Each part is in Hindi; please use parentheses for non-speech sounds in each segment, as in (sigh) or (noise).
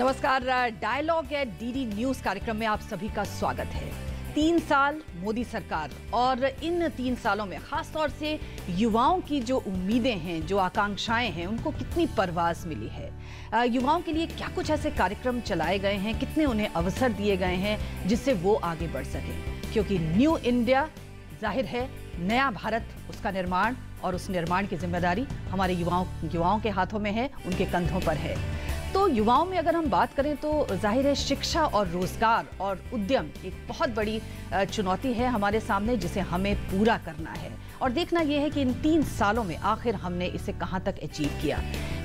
नमस्कार डायलॉग एट डीडी न्यूज कार्यक्रम में आप सभी का स्वागत है तीन साल मोदी सरकार और इन तीन सालों में खास तौर से युवाओं की जो उम्मीदें हैं जो आकांक्षाएं हैं उनको कितनी परवाज मिली है युवाओं के लिए क्या कुछ ऐसे कार्यक्रम चलाए गए हैं कितने उन्हें अवसर दिए गए हैं जिससे वो आगे बढ़ सके क्योंकि न्यू इंडिया जाहिर है नया भारत उसका निर्माण और उस निर्माण की जिम्मेदारी हमारे युवाओं युवाओं के हाथों में है उनके कंधों पर है तो युवाओं में अगर हम बात करें तो जाहिर है शिक्षा और रोजगार और उद्यम एक बहुत बड़ी चुनौती है हमारे सामने जिसे हमें पूरा करना है और देखना यह है कि इन तीन सालों में आखिर हमने इसे कहाँ तक अचीव किया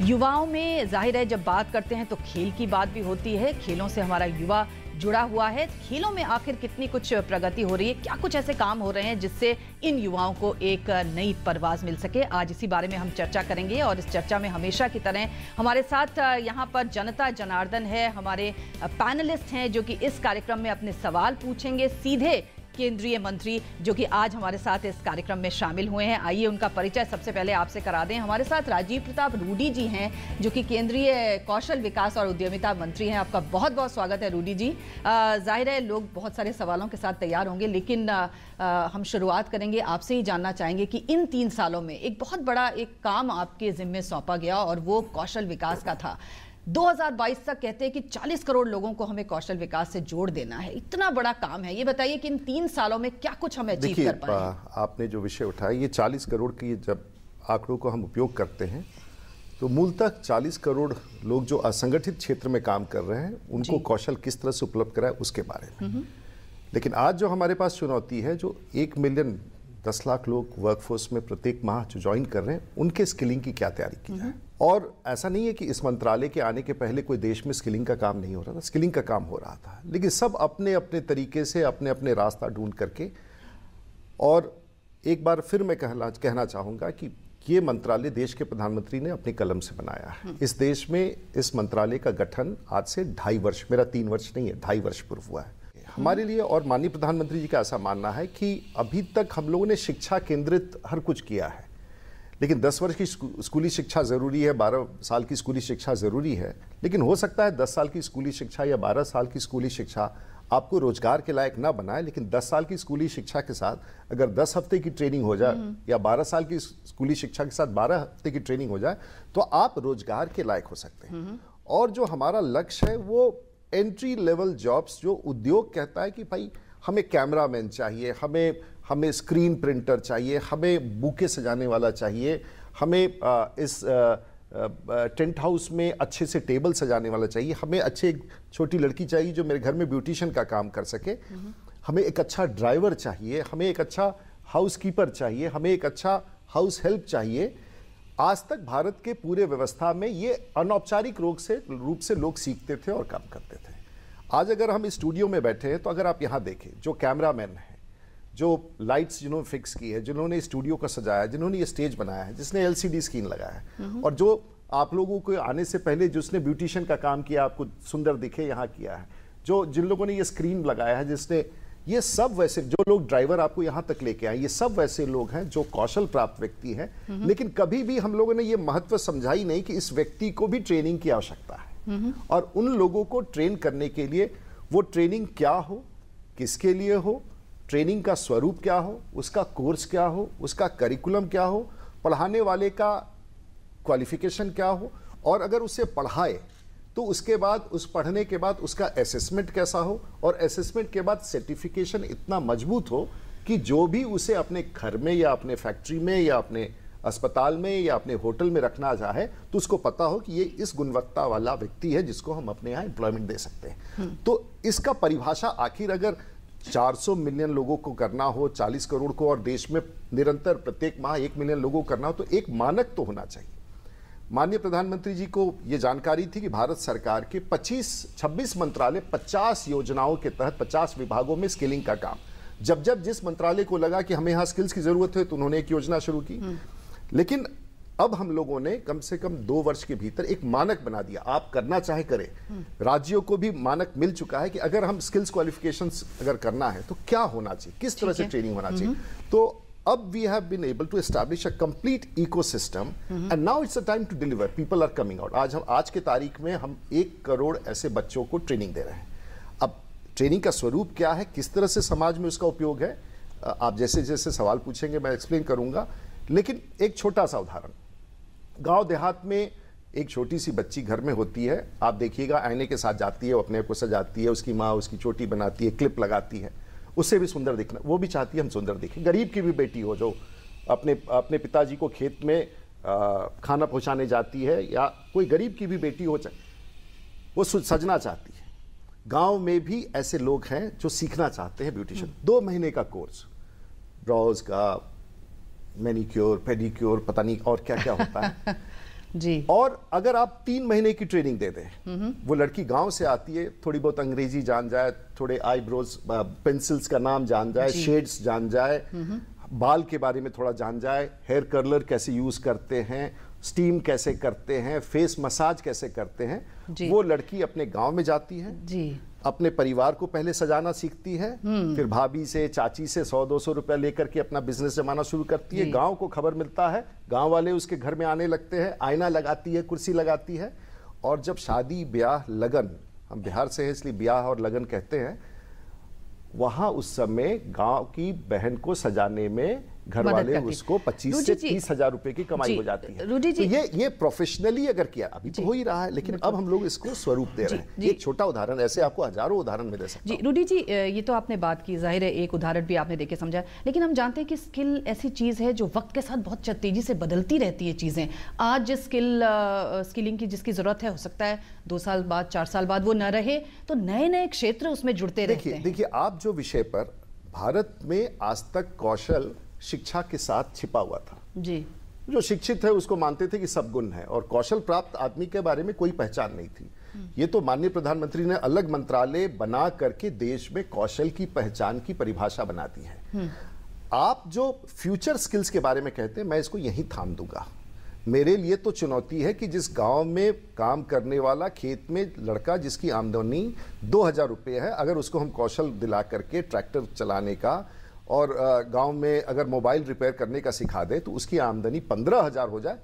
युवाओं में जाहिर है जब बात करते हैं तो खेल की बात भी होती है खेलों से हमारा युवा जुड़ा हुआ है खेलों में आखिर कितनी कुछ प्रगति हो रही है क्या कुछ ऐसे काम हो रहे हैं जिससे इन युवाओं को एक नई परवाज मिल सके आज इसी बारे में हम चर्चा करेंगे और इस चर्चा में हमेशा की तरह हमारे साथ यहाँ पर जनता जनार्दन है हमारे पैनलिस्ट हैं जो कि इस कार्यक्रम में अपने सवाल पूछेंगे सीधे केंद्रीय मंत्री जो कि आज हमारे साथ इस कार्यक्रम में शामिल हुए हैं आइए उनका परिचय सबसे पहले आपसे करा दें हमारे साथ राजीव प्रताप रूडी जी हैं जो कि केंद्रीय कौशल विकास और उद्यमिता मंत्री हैं आपका बहुत बहुत स्वागत है रूडी जी जाहिर है लोग बहुत सारे सवालों के साथ तैयार होंगे लेकिन आ, आ, हम शुरुआत करेंगे आपसे ही जानना चाहेंगे कि इन तीन सालों में एक बहुत बड़ा एक काम आपके जिम्मे सौंपा गया और वो कौशल विकास का था 2022 तक कहते हैं कि 40 करोड़ लोगों को हमें कौशल विकास से जोड़ देना है इतना बड़ा काम है ये बताइए कि इन तीन सालों में क्या कुछ हम अचीव कर पाए आपने जो विषय उठाया ये 40 करोड़ की जब आंकड़ों को हम उपयोग करते हैं तो मूलतः 40 करोड़ लोग जो असंगठित क्षेत्र में काम कर रहे हैं उनको कौशल किस तरह से उपलब्ध कराए उसके बारे में लेकिन आज जो हमारे पास चुनौती है जो एक मिलियन दस लाख लोग वर्कफोर्स में प्रत्येक माह जो ज्वाइन कर रहे हैं उनके स्किलिंग की क्या तैयारी की जाए और ऐसा नहीं है कि इस मंत्रालय के आने के पहले कोई देश में स्किलिंग का काम नहीं हो रहा था स्किलिंग का काम हो रहा था लेकिन सब अपने अपने तरीके से अपने अपने रास्ता ढूंढ करके और एक बार फिर मैं कहना कहना चाहूँगा कि ये मंत्रालय देश के प्रधानमंत्री ने अपनी कलम से बनाया है हम्म। इस देश में इस मंत्रालय का गठन आज से ढाई वर्ष मेरा तीन वर्ष नहीं है ढाई वर्ष पूर्व हुआ है हम्म। हमारे लिए और माननीय प्रधानमंत्री जी का ऐसा मानना है कि अभी तक हम लोगों ने शिक्षा केंद्रित हर कुछ किया है लेकिन 10 वर्ष की स्कूली शिक्षा ज़रूरी है 12 साल की स्कूली शिक्षा ज़रूरी है लेकिन हो सकता है 10 साल की स्कूली शिक्षा या 12 साल की स्कूली शिक्षा आपको रोजगार के लायक ना बनाए लेकिन 10 साल की स्कूली शिक्षा के साथ अगर 10 हफ्ते की ट्रेनिंग हो जाए हम्म। या 12 साल की स्कूली शिक्षा के साथ 12 हफ्ते की ट्रेनिंग हो जाए तो आप रोजगार के लायक हो सकते हैं हम्म। और जो हमारा लक्ष्य है वो एंट्री लेवल जॉब्स जो उद्योग कहता है कि भाई हमें कैमरामैन चाहिए हमें हमें स्क्रीन प्रिंटर चाहिए हमें बुके सजाने वाला चाहिए हमें इस टेंट हाउस में अच्छे से टेबल सजाने वाला चाहिए हमें अच्छे एक छोटी लड़की चाहिए जो मेरे घर में ब्यूटिशियन का काम कर सके हमें एक अच्छा ड्राइवर चाहिए हमें एक अच्छा हाउस कीपर चाहिए हमें एक अच्छा हाउस हेल्प चाहिए आज तक भारत के पूरे व्यवस्था में ये अनौपचारिक रोग से रूप से लोग सीखते थे और काम करते थे आज अगर हम स्टूडियो में बैठे हैं तो अगर आप यहाँ देखें जो कैमरामैन है जो लाइट्स जिन्होंने फिक्स की है जिन्होंने स्टूडियो का सजाया है जिन्होंने ये स्टेज बनाया है जिसने एलसीडी स्क्रीन लगाया है हम्म। और जो आप लोगों को आने से पहले जिसने ब्यूटिशियन का काम किया आपको सुंदर दिखे यहाँ किया है जो जिन लोगों ने ये स्क्रीन लगाया है जिसने ये सब वैसे जो लोग ड्राइवर आपको यहाँ तक लेके आए ये सब वैसे लोग हैं जो कौशल प्राप्त व्यक्ति हैं हम्म। लेकिन कभी भी हम लोगों ने ये महत्व समझाई नहीं कि इस व्यक्ति को भी ट्रेनिंग की आवश्यकता है हम्म। और उन लोगों को ट्रेन करने के लिए वो ट्रेनिंग क्या हो किसके लिए हो ट्रेनिंग का स्वरूप क्या हो उसका कोर्स क्या हो उसका करिकुलम क्या हो पढ़ाने वाले का क्वालिफिकेशन क्या हो और अगर उसे पढ़ाए तो उसके बाद उस पढ़ने के बाद उसका असेसमेंट कैसा हो और असेसमेंट के बाद सर्टिफिकेशन इतना मजबूत हो कि जो भी उसे अपने घर में या अपने फैक्ट्री में या अपने अस्पताल में या अपने होटल में रखना चाहे तो उसको पता हो कि ये इस गुणवत्ता वाला व्यक्ति है जिसको हम अपने यहाँ एम्प्लॉयमेंट दे सकते हैं हम्म। तो इसका परिभाषा आखिर अगर 400 मिलियन लोगों को करना हो 40 करोड़ को और देश में निरंतर प्रत्येक माह एक मिलियन लोगों को करना हो तो एक मानक तो होना चाहिए माननीय प्रधानमंत्री जी को ये जानकारी थी कि भारत सरकार के 25 26 मंत्रालय 50 योजनाओं के तहत 50 विभागों में स्किलिंग का काम जब जब जिस मंत्रालय को लगा कि हमें यहाँ स्किल्स की जरूरत है तो उन्होंने एक योजना शुरू की हम्म। लेकिन अब हम लोगों ने कम से कम दो वर्ष के भीतर एक मानक बना दिया आप करना चाहे करें हम्म। राज्यों को भी मानक मिल चुका है कि अगर हम स्किल्स क्वालिफिकेशन अगर करना है तो क्या होना चाहिए किस तरह से ट्रेनिंग होना हम्म। चाहिए तो अब we have been able to establish a complete ecosystem and now it's a time to deliver people are coming out आज हम आज के तारीख में हम एक करोड़ ऐसे बच्चों को ट्रेनिंग दे रहे हैं अब ट्रेनिंग का स्वरूप क्या है किस तरह से समाज में उसका उपयोग है आप जैसे जैसे सवाल पूछेंगे मैं एक्सप्लेन करूंगा लेकिन एक छोटा सा उदाहरण गांव देहात में एक छोटी सी बच्ची घर में होती है आप देखिएगा आईने के साथ जाती है वो अपने आप को सजाती है उसकी माँ उसकी चोटी बनाती है क्लिप लगाती है उससे भी सुंदर दिखना वो भी चाहती है हम सुंदर दिखें गरीब की भी बेटी हो जो अपने अपने पिताजी को खेत में आ, खाना पहुँचाने जाती है या कोई गरीब की भी बेटी हो चाहे वो सजना चाहती है गाँव में भी ऐसे लोग हैं जो सीखना चाहते हैं ब्यूटिशन दो महीने का कोर्स ब्राउज का मैनिक्योर पेडिक्योर पता नहीं और क्या क्या होता है (laughs) जी और अगर आप तीन महीने की ट्रेनिंग दे दें वो लड़की गांव से आती है थोड़ी बहुत अंग्रेजी जान जाए थोड़े आईब्रोज पेंसिल्स का नाम जान जाए शेड्स जान जाए बाल के बारे में थोड़ा जान जाए हेयर कर्लर कैसे यूज़ करते हैं स्टीम कैसे करते हैं फेस मसाज कैसे करते हैं वो लड़की अपने गांव में जाती है जी अपने परिवार को पहले सजाना सीखती है फिर भाभी से चाची से सौ दो सौ रुपया लेकर के अपना बिजनेस जमाना शुरू करती है गांव को खबर मिलता है गांव वाले उसके घर में आने लगते हैं आईना लगाती है कुर्सी लगाती है और जब शादी ब्याह लगन हम बिहार से हैं इसलिए ब्याह और लगन कहते हैं वहाँ उस समय गाँव की बहन को सजाने में घर वाले उसको पच्चीस से तीस हजार रुपए की कमाई हो जाती है तो ये ये प्रोफेशनली अगर किया अभी तो हो ही रहा है लेकिन अब हम लोग इसको स्वरूप दे रहे हैं एक छोटा उदाहरण ऐसे आपको हजारों उदाहरण मिले सकते जी रूडी जी ये तो आपने बात की जाहिर है एक उदाहरण भी आपने देखे समझा लेकिन हम जानते हैं कि स्किल ऐसी चीज है जो वक्त के साथ बहुत तेजी से बदलती रहती है चीजें आज जिस स्किल स्किलिंग की जिसकी जरूरत है हो सकता है दो साल बाद चार साल बाद वो न रहे तो नए नए क्षेत्र उसमें जुड़ते रहते हैं देखिए आप जो विषय पर भारत में आज तक कौशल शिक्षा के साथ छिपा हुआ था जी जो शिक्षित है उसको मानते थे कि सब गुण है और कौशल प्राप्त आदमी के बारे में कोई पहचान नहीं थी हम्म। ये तो माननीय प्रधानमंत्री ने अलग मंत्रालय बना करके देश में कौशल की पहचान की परिभाषा बना दी है हम्म। आप जो फ्यूचर स्किल्स के बारे में कहते हैं मैं इसको यहीं थाम दूंगा मेरे लिए तो चुनौती है कि जिस गांव में काम करने वाला खेत में लड़का जिसकी आमदनी दो हज़ार रुपये है अगर उसको हम कौशल दिला करके ट्रैक्टर चलाने का और गांव में अगर मोबाइल रिपेयर करने का सिखा दे तो उसकी आमदनी पंद्रह हज़ार हो जाए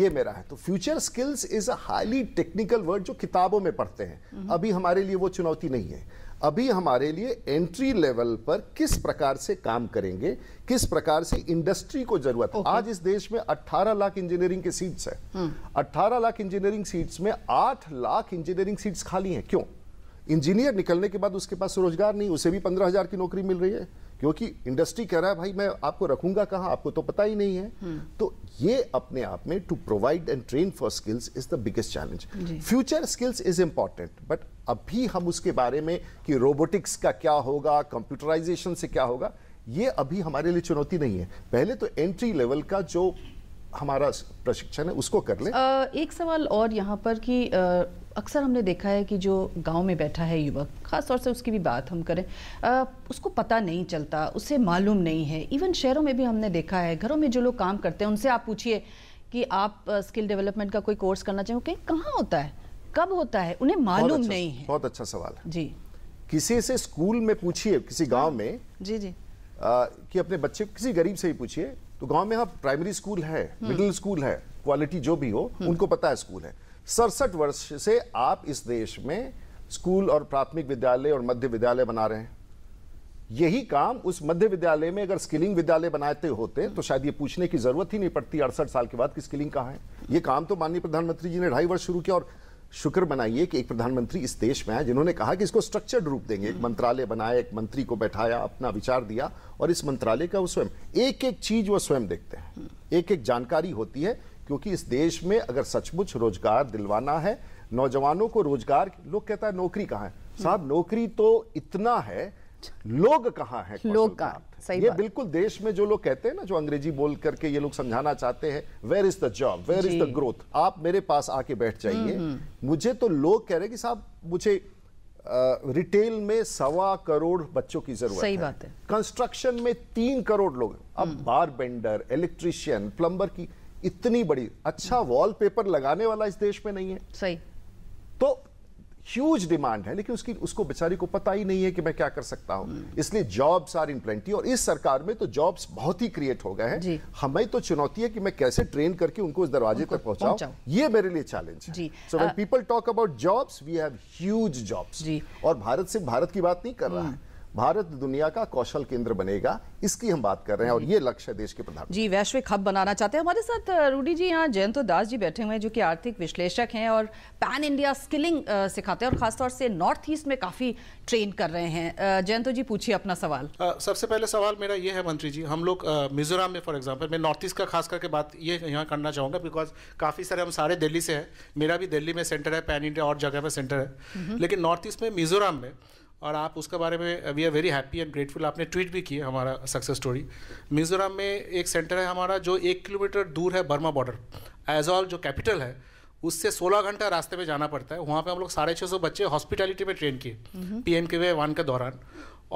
ये मेरा है तो future skills is a highly technical word जो किताबों में पढ़ते हैं हम्म। अभी हमारे लिए वो चुनौती नहीं है अभी हमारे लिए एंट्री लेवल पर किस प्रकार से काम करेंगे किस प्रकार से इंडस्ट्री को जरूरत है okay. आज इस देश में 18 लाख इंजीनियरिंग की सीट्स है 18 लाख इंजीनियरिंग सीट्स में 8 लाख इंजीनियरिंग सीट्स खाली हैं क्यों इंजीनियर निकलने के बाद उसके पास रोजगार नहीं उसे भी पंद्रह हज़ार की नौकरी मिल रही है क्योंकि इंडस्ट्री कह रहा है भाई मैं आपको रखूंगा कहाँ आपको तो पता ही नहीं है हम्म। तो ये अपने आप में to provide and train for skills is the biggest challenge future skills is important but अभी हम उसके बारे में कि रोबोटिक्स का क्या होगा कंप्यूटराइजेशन से क्या होगा ये अभी हमारे लिए चुनौती नहीं है पहले तो एंट्री लेवल का जो हमारा प्रशिक्षण है उसको कर ले आ, एक सवाल और यहाँ पर कि अक्सर हमने देखा है कि जो गांव में बैठा है युवक ख़ास तौर से उसकी भी बात हम करें आ, उसको पता नहीं चलता उसे मालूम नहीं है इवन शहरों में भी हमने देखा है घरों में जो लोग काम करते हैं उनसे आप पूछिए कि आप स्किल डेवलपमेंट का कोई कोर्स करना चाहें कहीं कहाँ होता है कब होता है उन्हें मालूम अच्छा, नहीं है बहुत अच्छा सवाल है जी किसी से स्कूल में पूछिए किसी हाँ। गाँव में जी जी कि अपने बच्चे किसी गरीब से ही पूछिए तो गांव में हाँ प्राइमरी स्कूल है मिडिल हम्म। स्कूल है क्वालिटी जो भी हो हम्म। उनको पता है स्कूल है सड़सठ वर्ष से आप इस देश में स्कूल और प्राथमिक विद्यालय और मध्य विद्यालय बना रहे हैं यही काम उस मध्य विद्यालय में अगर स्किलिंग विद्यालय बनाते होते तो शायद ये पूछने की जरूरत ही नहीं पड़ती अड़सठ साल के बाद कि स्किलिंग कहाँ है ये काम तो माननीय प्रधानमंत्री जी ने ढाई वर्ष शुरू किया और शुक्र बनाइए कि एक प्रधानमंत्री इस देश में आए जिन्होंने कहा कि इसको स्ट्रक्चर्ड रूप देंगे एक मंत्रालय बनाया एक मंत्री को बैठाया अपना विचार दिया और इस मंत्रालय का वो स्वयं एक एक चीज वो स्वयं देखते हैं एक एक जानकारी होती है क्योंकि इस देश में अगर सचमुच रोजगार दिलवाना है नौजवानों को रोजगार लोग कहता है नौकरी कहाँ है साहब नौकरी तो इतना है लोग कहाँ है लोग का सही ये बिल्कुल देश में जो लोग कहते हैं ना जो अंग्रेजी बोल करके ये लोग समझाना चाहते हैं where is the job where is the growth आप मेरे पास आके बैठ जाइए हम्म, हम्म। मुझे तो लोग कह रहे हैं कि साहब मुझे रिटेल uh, में सवा करोड़ बच्चों की जरूरत सही है। बात है कंस्ट्रक्शन में तीन करोड़ लोग अब हम्म। बार बेंडर इलेक्ट्रिशियन प्लम्बर की इतनी बड़ी अच्छा वॉलपेपर लगाने वाला इस देश में नहीं है सही तो ह्यूज डिमांड है लेकिन उसकी उसको बेचारी को पता ही नहीं है कि मैं क्या कर सकता हूं हम्म। इसलिए जॉब्स आर इन प्लेंटी और इस सरकार में तो जॉब्स बहुत ही क्रिएट हो गए हैं हमें तो चुनौती है कि मैं कैसे ट्रेन करके उनको उस दरवाजे तक पहुंचाऊं ये मेरे लिए चैलेंज है so when people talk about jobs we have huge jobs और भारत सिर्फ भारत की बात नहीं कर रहा है हम्म। भारत दुनिया का कौशल केंद्र बनेगा इसकी हम बात कर रहे हैं और ये लक्ष्य देश के प्रधान जी वैश्विक हब बनाना चाहते हैं हमारे साथ रूडी जी यहाँ जयंतो दास जी बैठे हुए हैं जो कि आर्थिक विश्लेषक हैं और पैन इंडिया स्किलिंग सिखाते हैं और खासतौर से नॉर्थ ईस्ट में काफ़ी ट्रेन कर रहे हैं जयंतो जी पूछिए अपना सवाल सबसे पहले सवाल मेरा ये है मंत्री जी हम लोग मिजोरम में फॉर एग्जाम्पल मैं नॉर्थ ईस्ट का खास करके बात ये यहाँ करना चाहूंगा बिकॉज काफ़ी सारे हम सारे दिल्ली से है मेरा भी दिल्ली में सेंटर है पैन इंडिया और जगह में सेंटर है हम्म। लेकिन नॉर्थ ईस्ट में मिजोरम में और आप उसके बारे में we are very happy and grateful आपने ट्वीट भी किया हमारा सक्सेस स्टोरी मिज़ोरम में एक सेंटर है हमारा जो एक किलोमीटर दूर है बर्मा बॉर्डर एजॉल जो कैपिटल है उससे 16 घंटा रास्ते में जाना पड़ता है वहाँ पे हम लोग साढ़े छः सौ बच्चे हॉस्पिटैलिटी में ट्रेन किए पी एम के वे वन के दौरान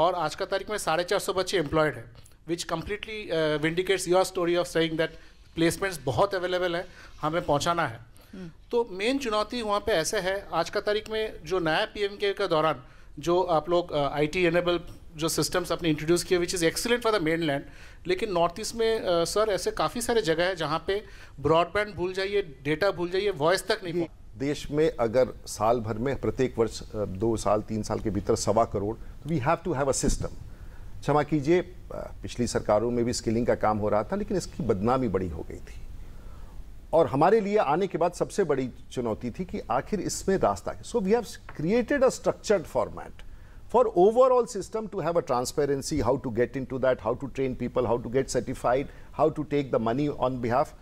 और आज का तारीख में साढ़े चार सौ बच्चे एम्प्लॉयड है which completely vindicates your story of saying that placements बहुत अवेलेबल है हमें पहुँचाना है हम्म। तो मेन चुनौती वहाँ पर ऐसे है आज का तारीख में जो नया पी एम के के दौरान जो आप लोग आई टी एनेबल जो सिस्टम्स आपने इंट्रोड्यूस किए which is excellent for the mainland लेकिन नॉर्थ ईस्ट में सर uh, ऐसे काफ़ी सारे जगह है जहाँ पे ब्रॉडबैंड भूल जाइए डेटा भूल जाइए वॉइस तक नहीं देश में अगर साल भर में प्रत्येक वर्ष uh, दो साल तीन साल के भीतर सवा crore we have to have a system क्षमा कीजिए uh, पिछली सरकारों में भी स्किलिंग का काम हो रहा था लेकिन इसकी बदनामी बड़ी हो गई थी और हमारे लिए आने के बाद सबसे बड़ी चुनौती थी कि आखिर इसमें रास्ता है so we have created a structured format overall system to have a transparency how to get into that how to train people how to get certified how to take the money on behalf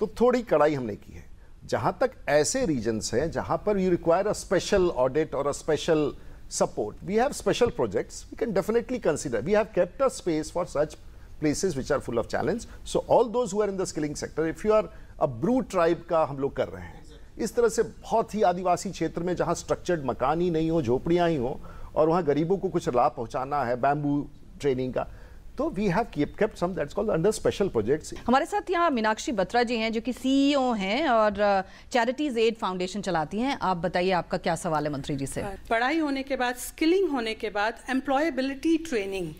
तो थोड़ी कड़ाई हमने की है जहां तक ऐसे रीजन्स हैं जहां पर you require a special audit और a special support we have special projects we can definitely consider we have kept a space for such places which are full of challenge so all those who in the skilling sector if you are अब ब्रू ट्राइब का हम लोग कर रहे हैं इस तरह से बहुत ही आदिवासी क्षेत्र में जहाँ स्ट्रक्चर्ड मकान ही नहीं हो झोपड़ियाँ ही हों और वहाँ गरीबों को कुछ लाभ पहुँचाना है बैम्बू ट्रेनिंग का तो we have keep kept some that's called under special projects हमारे साथ यहाँ मीनाक्षी बत्रा जी हैं जो कि सीईओ e हैं और चैरिटीज एड फाउंडेशन चलाती हैं आप बताइए आपका क्या सवाल है मंत्री जी से पढ़ाई होने के बाद स्किलिंग होने के बाद एम्प्लॉयबिलिटी ट्रेनिंग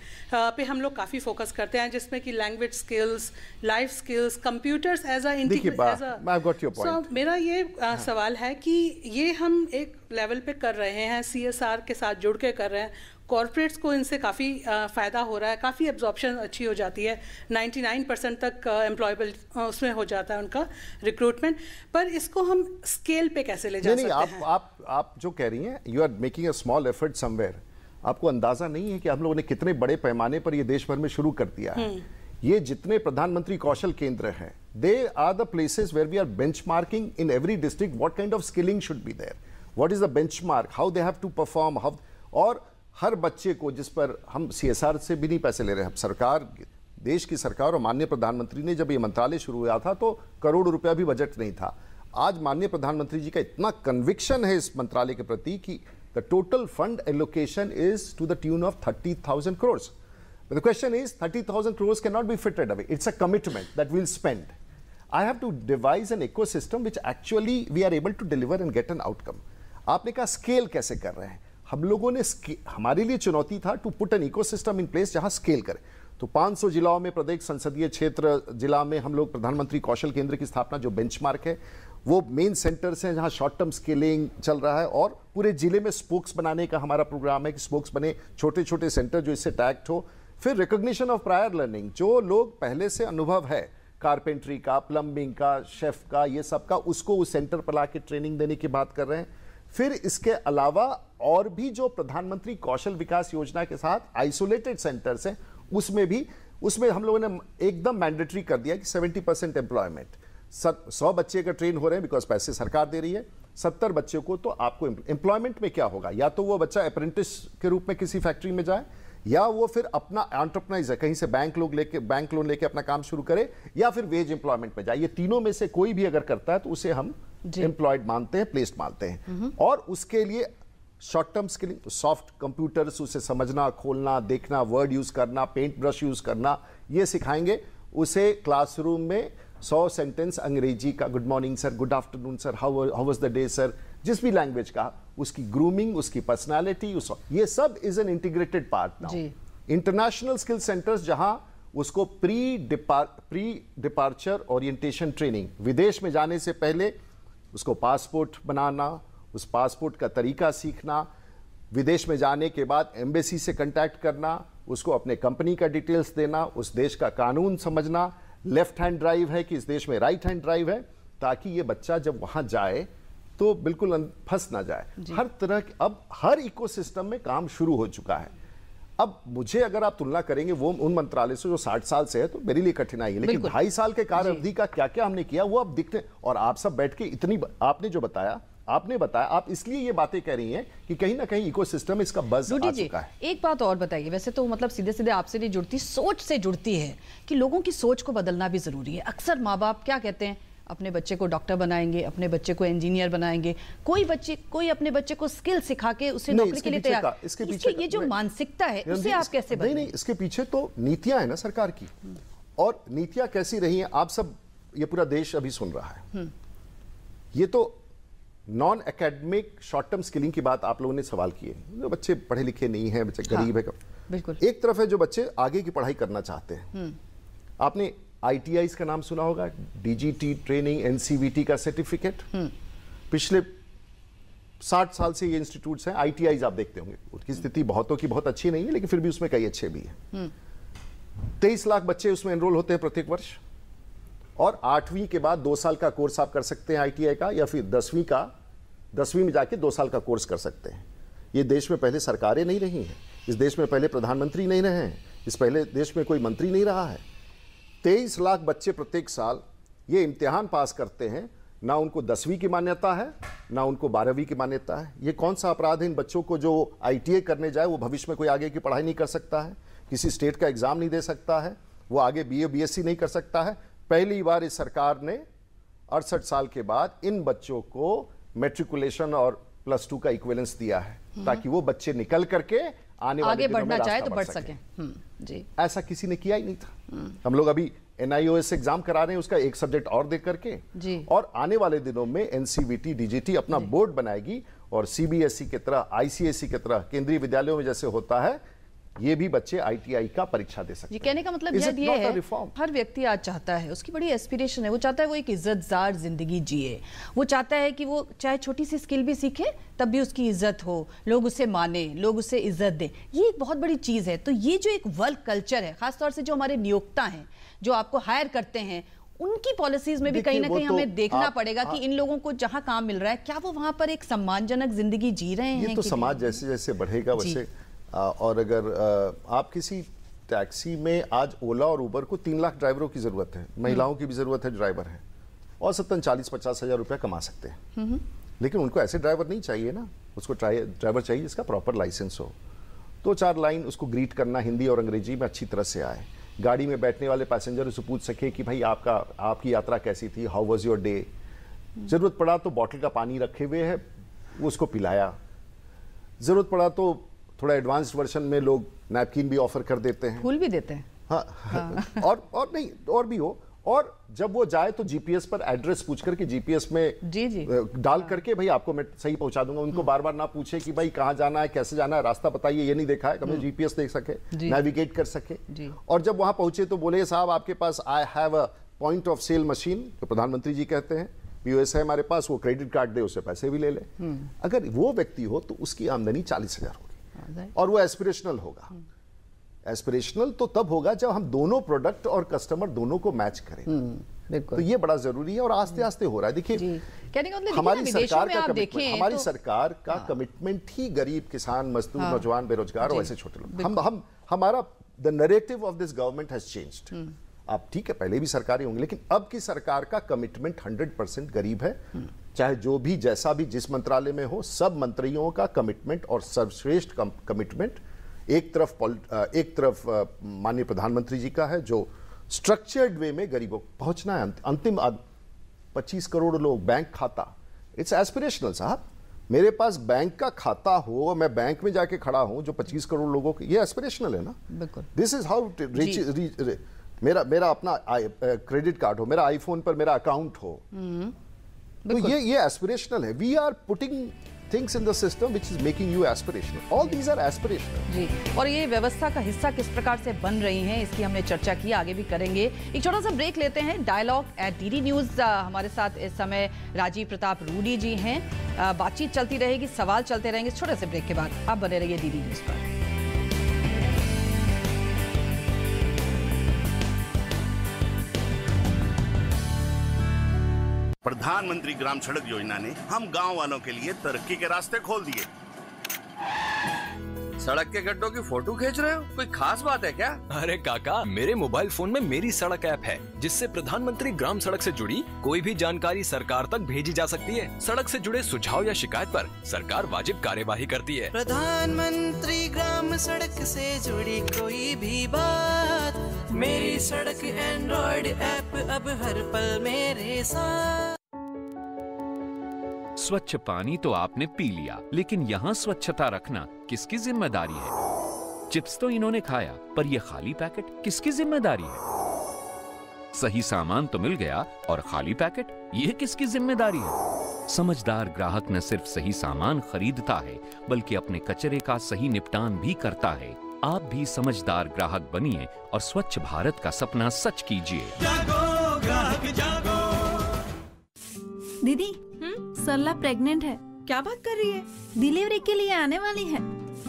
पे हम लोग काफ़ी फोकस करते हैं जिसमें कि language skills life skills computers as a integrate मेरा ये हाँ. सवाल है कि ये हम एक लेवल पे कर रहे हैं सीएसआर के साथ जुड़ के कर रहे हैं कॉरपोरेट्स को इनसे काफ़ी फ़ायदा हो रहा है काफ़ी एब्जॉर्प्शन अच्छी हो जाती है 99 परसेंट तक एम्प्लॉयबल उसमें हो जाता है उनका रिक्रूटमेंट पर इसको हम स्केल पे कैसे ले जा नहीं, सकते आप, हैं आप आप जो कह रही हैं you are making a small effort somewhere आपको अंदाज़ा नहीं है कि हम लोगों ने कितने बड़े पैमाने पर ये देश भर में शुरू कर दिया है हम्म। ये जितने प्रधानमंत्री कौशल केंद्र हैं they are the places where we are benchmarking in every district what kind of skilling should be there what is the benchmark how they have to perform how और हर बच्चे को जिस पर हम सी से भी नहीं पैसे ले रहे हैं सरकार देश की सरकार और माननीय प्रधानमंत्री ने जब ये मंत्रालय शुरू हुआ था तो करोड़ रुपया भी बजट नहीं था आज माननीय प्रधानमंत्री जी का इतना कन्विक्शन है इस मंत्रालय के प्रति कि the total fund allocation is to the tune of thirty thousand crores the question is thirty thousand crores can not be fitted away it's a commitment that will spend I have to devise an ecosystem which actually we are able to deliver and get an outcome आपने कहा स्केल कैसे कर रहे हैं हम लोगों ने हमारे लिए चुनौती था to put an ecosystem in place जहां स्केल करें तो 500 जिलाओं में प्रत्येक संसदीय क्षेत्र जिला में हम लोग प्रधानमंत्री कौशल केंद्र की स्थापना जो बेंचमार्क है वो मेन सेंटर्स हैं जहाँ शॉर्ट टर्म स्केलिंग चल रहा है और पूरे जिले में स्पोक्स बनाने का हमारा प्रोग्राम है कि स्पोक्स बने छोटे छोटे सेंटर जो इससे टैक्ट हो फिर रिकोगशन ऑफ प्रायर लर्निंग जो लोग पहले से अनुभव है कारपेंट्री का प्लम्बिंग का शेफ का ये सब का उसको उस सेंटर पर ला के ट्रेनिंग देने की बात कर रहे हैं फिर इसके अलावा और भी जो प्रधानमंत्री कौशल विकास योजना के साथ आइसोलेटेड सेंटर्स हैं उसमें भी उसमें हम लोगों ने एकदम मैंडेटरी कर दिया कि 70 परसेंट एम्प्लॉयमेंट सौ बच्चे का ट्रेन हो रहे हैं बिकॉज पैसे सरकार दे रही है सत्तर बच्चों को तो आपको एम्प्लॉयमेंट में क्या होगा या तो वो बच्चा अप्रेंटिस के रूप में किसी फैक्ट्री में जाए या वो फिर अपना एंटरप्राइज है कहीं से बैंक लोग लेके बैंक लोन लेके अपना काम शुरू करे या फिर वेज एम्प्लॉयमेंट में जाए ये तीनों में से कोई भी अगर करता है तो उसे हम एम्प्लॉयड मानते हैं प्लेस्ड मानते हैं हम्म। और उसके लिए short term skilling soft computers उसे समझना खोलना देखना वर्ड यूज़ करना पेंट ब्रश यूज़ करना ये सिखाएंगे उसे क्लासरूम में सौ सेंटेंस अंग्रेजी का good morning sir good afternoon sir how how the day sir जिस भी लैंग्वेज का उसकी ग्रूमिंग उसकी पर्सनैलिटी उस ये सब इज एन इंटीग्रेटेड पार्ट ना इंटरनेशनल स्किल सेंटर्स जहां उसको प्री डिपार प्री डिपार्चर ओरिएंटेशन ट्रेनिंग विदेश में जाने से पहले उसको पासपोर्ट बनाना उस पासपोर्ट का तरीका सीखना विदेश में जाने के बाद एम्बेसी से कंटैक्ट करना उसको अपने कंपनी का डिटेल्स देना उस देश का कानून समझना लेफ्ट हैंड ड्राइव है कि इस देश में राइट हैंड ड्राइव है ताकि ये बच्चा जब वहाँ जाए तो बिल्कुल फंस ना जाए हर तरह अब हर इकोसिस्टम में काम शुरू हो चुका है अब मुझे अगर आप तुलना करेंगे वो उन मंत्रालय से जो साठ साल से है तो मेरे लिए कठिनाई है लेकिन ढाई साल के कार्य अवधि का क्या क्या हमने किया वो अब दिखते और आप सब बैठ के इतनी आपने जो बताया आपने बताया आप इसलिए ये बातें कह रही हैं कि कहीं ना कहीं इकोसिस्टम इसका बज आ चुका है एक बात और बताइए वैसे तो मतलब सीधे सीधे आपसे नहीं जुड़ती सोच से जुड़ती है कि लोगों की सोच को बदलना भी जरूरी है अक्सर माँ बाप क्या कहते हैं अपने बच्चे को डॉक्टर बनाएंगे अपने बच्चे को इंजीनियर बनाएंगे कोई बच्चे कोई अपने बच्चे को स्किल सिखा के उसे नौकरी के लिए तैयार इसके पीछे ये जो मानसिकता है उसे आप कैसे नहीं नहीं इसके पीछे तो नीतियां है ना सरकार की और नीतियां कैसी रही हैं आप सब ये पूरा देश अभी सुन रहा है हम्म। ये तो non academic short term skilling की बात आप लोगों ने सवाल किए जो बच्चे पढ़े लिखे नहीं है बच्चे हाँ, गरीब है बिल्कुल एक तरफ है जो बच्चे आगे की पढ़ाई करना चाहते हैं हम्म। आपने आईटीआईस का नाम सुना होगा डीजीटी ट्रेनिंग एनसीवीटी का सर्टिफिकेट हम्म। पिछले साठ साल से ये इंस्टीट्यूट्स हैं आईटीआईज आप देखते होंगे उसकी स्थिति बहुतों की बहुत अच्छी नहीं है लेकिन फिर भी उसमें कई अच्छे भी हैं हम्म। तेईस लाख बच्चे उसमें एनरोल होते हैं प्रत्येक वर्ष और आठवीं के बाद दो साल का कोर्स आप कर सकते हैं आईटीआई का या फिर दसवीं का दसवीं में जाके दो साल का कोर्स कर सकते हैं ये देश में पहले सरकारें नहीं रही हैं इस देश में पहले प्रधानमंत्री नहीं रहे हैं इस पहले देश में कोई मंत्री नहीं रहा है तेईस लाख बच्चे प्रत्येक साल ये इम्तिहान पास करते हैं ना उनको दसवीं की मान्यता है ना उनको बारहवीं की मान्यता है ये कौन सा अपराध है इन बच्चों को जो आई करने जाए वो भविष्य में कोई आगे की पढ़ाई नहीं कर सकता है किसी स्टेट का एग्ज़ाम नहीं दे सकता है वो आगे बी ए नहीं कर सकता है पहली बार इस सरकार ने अड़सठ साल के बाद इन बच्चों को मेट्रिकुलेशन और प्लस टू का इक्वेलेंस दिया है हम्म। ताकि वो बच्चे निकल करके आने आगे बढ़ना चाहे तो बढ़ सके हम्म, जी ऐसा किसी ने किया ही नहीं था हम्म। हम लोग अभी एनआईओएस एग्जाम करा रहे हैं उसका एक सब्जेक्ट और देख करके जी। और आने वाले दिनों में एनसीबीटी डीजीटी अपना बोर्ड बनाएगी और सीबीएसई e की तरह आईसीएसई e की तरह केंद्रीय विद्यालयों में जैसे होता है ये भी बच्चे आईटीआई का परीक्षा दे सकते ये कहने का मतलब यह ये है हर व्यक्ति आज चाहता है उसकी बड़ी एस्पिरेशन है वो चाहता है वो एक इज्जतदार जिंदगी जिए वो चाहता है कि वो चाहे छोटी सी स्किल भी सीखे तब भी उसकी इज्जत हो लोग उसे माने लोग उसे इज्जत दें ये एक बहुत बड़ी चीज़ है तो ये जो एक वर्क कल्चर है खासतौर से जो हमारे नियोक्ता है जो आपको हायर करते हैं उनकी पॉलिसीज में भी कहीं ना कहीं तो हमें देखना आप, पड़ेगा कि इन लोगों को जहाँ काम मिल रहा है क्या वो वहां पर एक सम्मानजनक जिंदगी जी रहे हैं तो समाज जैसे जैसे बढ़ेगा वैसे और अगर आप किसी टैक्सी में आज ओला और उबर को तीन लाख ड्राइवरों की ज़रूरत है महिलाओं की भी ज़रूरत है ड्राइवर है और सत्तन चालीस पचास हज़ार रुपया कमा सकते हैं हम्म, हम्म। लेकिन उनको ऐसे ड्राइवर नहीं चाहिए ना उसको ड्राइवर चाहिए जिसका प्रॉपर लाइसेंस हो दो चार लाइन उसको ग्रीट करना हिंदी और अंग्रेजी में अच्छी तरह से आए गाड़ी में बैठने वाले पैसेंजर उसे पूछ सके कि भाई आपका आपकी यात्रा कैसी थी हाउ वॉज योर डे ज़रूरत पड़ा तो बॉटल का पानी रखे हुए है उसको पिलाया ज़रूरत पड़ा तो थोड़ा एडवांस वर्जन में लोग नैपकिन भी ऑफर कर देते हैं फूल भी देते हैं हाँ, हाँ, हाँ। और और नहीं और भी हो और जब वो जाए तो जीपीएस पर एड्रेस पूछ करके जीपीएस में जी जी डाल हाँ। करके भाई आपको मैं सही पहुंचा दूंगा उनको हम्म। बार बार ना पूछे कि भाई कहाँ जाना है कैसे जाना है रास्ता बताइए ये नहीं देखा है कभी जीपीएस हम्म। देख सके नेविगेट कर सके और जब वहां पहुंचे तो बोले साहब आपके पास I have a point of sale machine जो प्रधानमंत्री जी कहते हैं पीओएस है हमारे पास वो क्रेडिट कार्ड दे उसे पैसे भी ले ले हम्म। अगर वो व्यक्ति हो तो उसकी आमदनी चालीस हजार हो और वो एस्पिरेशनल होगा एस्पिरेशनल हम्म। तो तब होगा जब हम दोनों प्रोडक्ट और कस्टमर दोनों को मैच करें हम्म, तो ये बड़ा जरूरी है और आस्ते हम्म। आस्ते हो रहा है देखिए मतलब हमारी तो- सरकार का हमारी सरकार का कमिटमेंट ही गरीब किसान मजदूर हाँ। नौजवान बेरोजगार और ऐसे छोटे लोग हम हम हमारा the narrative of this government has changed आप ठीक है पहले भी सरकारी होंगे लेकिन अब की सरकार का कमिटमेंट हंड्रेड परसेंट गरीब है चाहे जो भी जैसा भी जिस मंत्रालय में हो सब मंत्रियों का कमिटमेंट और सर्वश्रेष्ठ कमिटमेंट एक तरफ एक तरफ माननीय प्रधानमंत्री जी का है जो स्ट्रक्चर्ड वे में गरीबों को पहुंचना है अंतिम पच्चीस करोड़ लोग बैंक खाता इट्स एस्पिरेशनल साहब मेरे पास बैंक का खाता हो मैं बैंक में जाके खड़ा हूं जो 25 करोड़ लोगों के ये एस्पिरेशनल है ना दिस इज हाउ मेरा मेरा अपना क्रेडिट कार्ड हो मेरा आईफोन पर मेरा अकाउंट हो हम्म। तो ये ये एस्पिरेशनल है we are putting things in the system which is making you aspirational all these are aspirational जी और ये व्यवस्था का हिस्सा किस प्रकार से बन रही है इसकी हमने चर्चा की आगे भी करेंगे एक छोटा सा ब्रेक लेते हैं डायलॉग एट डी न्यूज हमारे साथ इस समय राजीव प्रताप रूडी जी हैं बातचीत चलती रहेगी सवाल चलते रहेंगे छोटे से ब्रेक के बाद आप बने रहिए डी डी न्यूज पर प्रधानमंत्री ग्राम सड़क योजना ने हम गांव वालों के लिए तरक्की के रास्ते खोल दिए सड़क के गड्ढों की फोटो खींच रहे हो कोई खास बात है क्या अरे काका मेरे मोबाइल फोन में मेरी सड़क ऐप है जिससे प्रधानमंत्री ग्राम सड़क से जुड़ी कोई भी जानकारी सरकार तक भेजी जा सकती है सड़क से जुड़े सुझाव या शिकायत पर सरकार वाजिब कार्यवाही करती है प्रधानमंत्री ग्राम सड़क से जुड़ी कोई भी बात मेरी सड़क एंड्रॉइड ऐप अब हर पल मेरे साथ स्वच्छ पानी तो आपने पी लिया लेकिन यहाँ स्वच्छता रखना किसकी जिम्मेदारी है चिप्स तो इन्होंने खाया पर यह खाली पैकेट किसकी जिम्मेदारी है सही सामान तो मिल गया और खाली पैकेट यह किसकी जिम्मेदारी है समझदार ग्राहक न सिर्फ सही सामान खरीदता है बल्कि अपने कचरे का सही निपटान भी करता है आप भी समझदार ग्राहक बनिए और स्वच्छ भारत का सपना सच कीजिए जागो, ग्राहक जागो। दीदी हम्म? सरला प्रेग्नेंट है क्या बात कर रही है डिलीवरी के लिए आने वाली है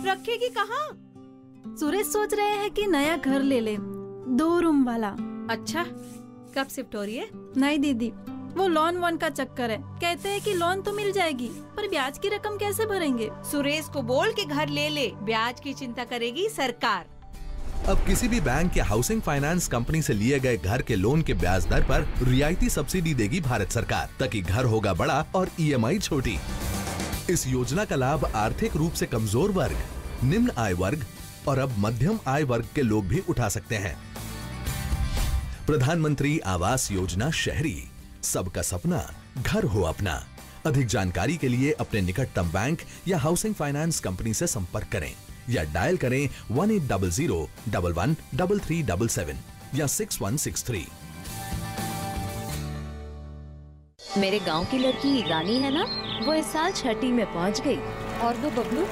रखेगी कहाँ सुरेश सोच रहे हैं कि नया घर ले ले दो रूम वाला अच्छा कब शिफ्ट हो रही है नहीं दीदी वो लोन वोन का चक्कर है कहते हैं कि लोन तो मिल जाएगी पर ब्याज की रकम कैसे भरेंगे सुरेश को बोल के घर ले ले ब्याज की चिंता करेगी सरकार अब किसी भी बैंक या हाउसिंग फाइनेंस कंपनी से लिए गए घर के लोन के ब्याज दर पर रियायती सब्सिडी देगी भारत सरकार ताकि घर होगा बड़ा और ईएमआई e छोटी इस योजना का लाभ आर्थिक रूप से कमजोर वर्ग निम्न आय वर्ग और अब मध्यम आय वर्ग के लोग भी उठा सकते हैं प्रधानमंत्री आवास योजना शहरी सबका सपना घर हो अपना अधिक जानकारी के लिए अपने निकटतम बैंक या हाउसिंग फाइनेंस कंपनी से संपर्क करें या डायल करें one eight double zero double one double three double seven या सिक्स वन सिक्स थ्री मेरे गांव की लड़की रानी है ना वो इस साल छठी में पहुंच गई और वो बबलू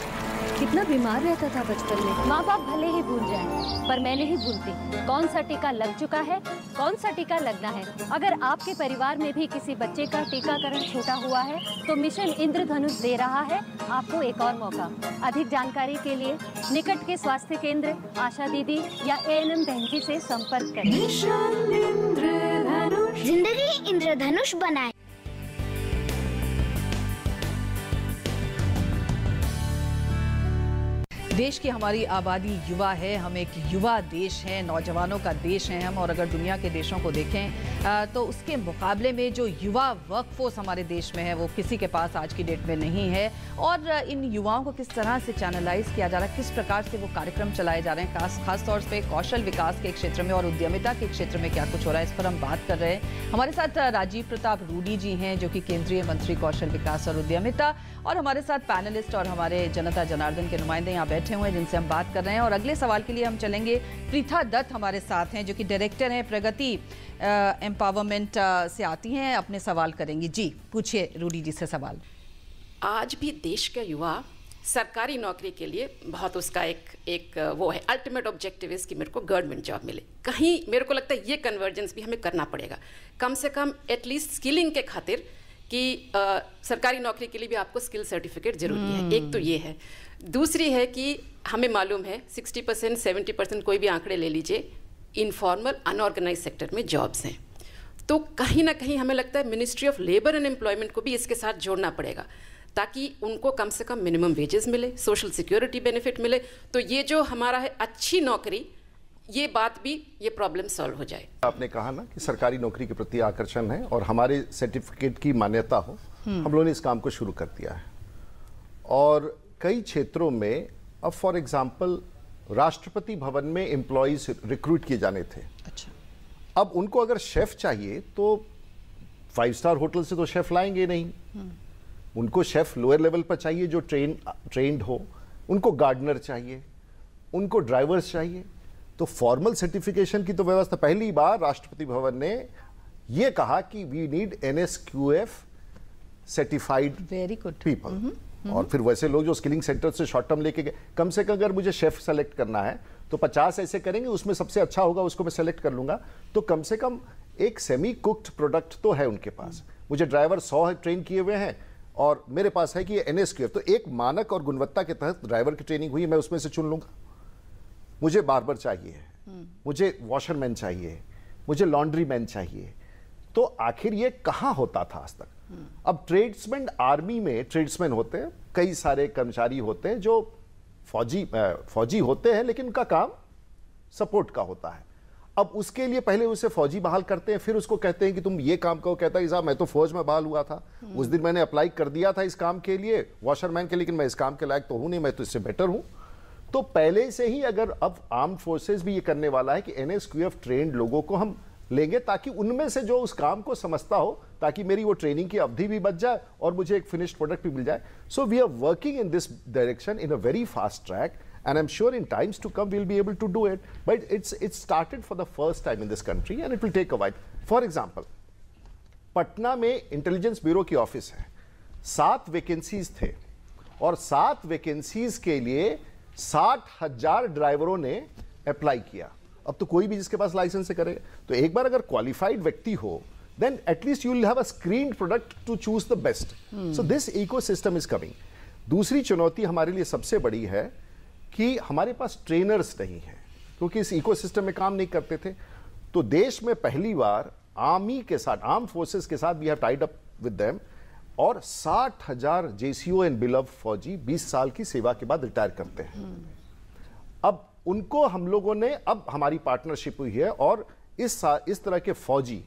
कितना बीमार रहता था बचपन में माँ बाप भले ही भूल जाए पर मैं नहीं भूलती कौन सा टीका लग चुका है कौन सा टीका लगना है अगर आपके परिवार में भी किसी बच्चे का टीकाकरण छूटा हुआ है तो मिशन इंद्रधनुष दे रहा है आपको एक और मौका अधिक जानकारी के लिए निकट के स्वास्थ्य केंद्र आशा दीदी या ए एन एम बहन जी ऐसी संपर्क करें जिंदगी इंद्रधनुष बनाए देश की हमारी आबादी युवा है हम एक युवा देश हैं नौजवानों का देश हैं हम और अगर दुनिया के देशों को देखें तो उसके मुकाबले में जो युवा वर्क फोर्स हमारे देश में है वो किसी के पास आज की डेट में नहीं है और इन युवाओं को किस तरह से चैनलाइज किया जा रहा है किस प्रकार से वो कार्यक्रम चलाए जा रहे हैं खास खास तौर पर कौशल विकास के क्षेत्र में और उद्यमिता के क्षेत्र में क्या कुछ हो रहा है इस पर हम बात कर रहे हैं हमारे साथ राजीव प्रताप रूडी जी हैं जो कि केंद्रीय मंत्री कौशल विकास और उद्यमिता और हमारे साथ पैनलिस्ट और हमारे जनता जनार्दन के नुमाइंदे यहाँ बैठे हुए हैं जिनसे हम बात कर रहे हैं और अगले सवाल के लिए हम चलेंगे प्रीथा दत्त हमारे साथ हैं जो कि डायरेक्टर हैं प्रगति एम्पावरमेंट से आती हैं अपने सवाल करेंगी जी पूछिए रूडी जी से सवाल आज भी देश का युवा सरकारी नौकरी के लिए बहुत उसका एक एक वो है अल्टीमेट ऑब्जेक्टिव इस कि मेरे को गवर्नमेंट जॉब मिले कहीं मेरे को लगता है ये कन्वर्जेंस भी हमें करना पड़ेगा कम से कम एटलीस्ट स्किलिंग के खातिर कि आ, सरकारी नौकरी के लिए भी आपको स्किल सर्टिफिकेट जरूरी है एक तो hmm. ये है दूसरी है कि हमें मालूम है 60 परसेंट सेवेंटी परसेंट कोई भी आंकड़े ले लीजिए इनफॉर्मल अनऑर्गेनाइज सेक्टर में जॉब्स हैं तो कहीं ना कहीं हमें लगता है ministry of labour and employment को भी इसके साथ जोड़ना पड़ेगा ताकि उनको कम से कम मिनिमम वेजेस मिले सोशल सिक्योरिटी बेनिफिट मिले तो ये जो हमारा है अच्छी नौकरी ये बात भी ये प्रॉब्लम सॉल्व हो जाए आपने कहा ना कि सरकारी नौकरी के प्रति आकर्षण है और हमारे सर्टिफिकेट की मान्यता हो हम्म। हम लोगों ने इस काम को शुरू कर दिया है और कई क्षेत्रों में अब फॉर एग्जाम्पल राष्ट्रपति भवन में एम्प्लॉयज रिक्रूट किए जाने थे अच्छा अब उनको अगर शेफ चाहिए तो फाइव स्टार होटल से तो शेफ लाएंगे नहीं हम्म। उनको शेफ लोअर लेवल पर चाहिए जो ट्रेन ट्रेंड हो उनको गार्डनर चाहिए उनको ड्राइवर्स चाहिए तो फॉर्मल सर्टिफिकेशन की तो व्यवस्था पहली बार राष्ट्रपति भवन ने यह कहा कि we need an S Q F certified very good people और फिर वैसे लोग जो स्किलिंग सेंटर से शॉर्ट टर्म लेके गए कम से कम अगर मुझे शेफ सेलेक्ट करना है तो 50 ऐसे करेंगे उसमें सबसे अच्छा होगा उसको मैं सेलेक्ट कर लूंगा तो कम से कम एक सेमी कुक्ड प्रोडक्ट तो है उनके पास मुझे ड्राइवर सौ ट्रेन किए हुए हैं और मेरे पास है कि एन एस तो एक मानक और गुणवत्ता के तहत ड्राइवर की ट्रेनिंग हुई मैं उसमें से चुन लूंगा मुझे बार्बर चाहिए मुझे वॉशरमैन चाहिए मुझे लॉन्ड्री मैन चाहिए तो आखिर ये कहाँ होता था आज तक अब ट्रेड्समैन आर्मी में ट्रेड्समैन होते हैं कई सारे कर्मचारी होते हैं जो फौजी फौजी होते हैं लेकिन उनका काम सपोर्ट का होता है अब उसके लिए पहले उसे फौजी बहाल करते हैं फिर उसको कहते हैं कि तुम ये काम करो कहता है कि साहब मैं तो फौज में बहाल हुआ था हम्म। उस दिन मैंने अप्लाई कर दिया था इस काम के लिए वॉशरमैन के लेकिन मैं इस काम के लायक तो हूँ नहीं मैं तो इससे बेटर हूँ तो पहले से ही अगर अब आर्म फोर्सेस भी ये करने वाला है कि एन एस ट्रेंड लोगों को हम लेंगे ताकि उनमें से जो उस काम को समझता हो ताकि मेरी वो ट्रेनिंग की अवधि भी बच जाए और मुझे एक फिनिश्ड प्रोडक्ट भी मिल जाए so we are working in this direction in a very fast track I am sure in times to come will be able to do it but it's it's started for the first time in this country and it will take a wait for example Patna में इंटेलिजेंस ब्यूरो की ऑफिस है सात वैकेंसीज थे और सात वैकेंसीज के लिए साठ हजार ड्राइवरों ने अप्लाई किया अब तो कोई भी जिसके पास लाइसेंस है तो एक बार अगर क्वालिफाइड व्यक्ति हो then at least you have a screen product to choose the best so this eco So this दूसरी चुनौती हमारे लिए सबसे बड़ी है कि हमारे पास ट्रेनर्स नहीं है क्योंकि इस इको में काम नहीं करते थे तो देश में पहली बार आर्मी के साथ आर्म फोर्सेस के साथ we have tied up with them और साठ हजार जेसीओ एंड बिलव फौजी 20 साल की सेवा के बाद रिटायर करते हैं अब उनको हम लोगों ने अब हमारी पार्टनरशिप हुई है और इस इस तरह के फौजी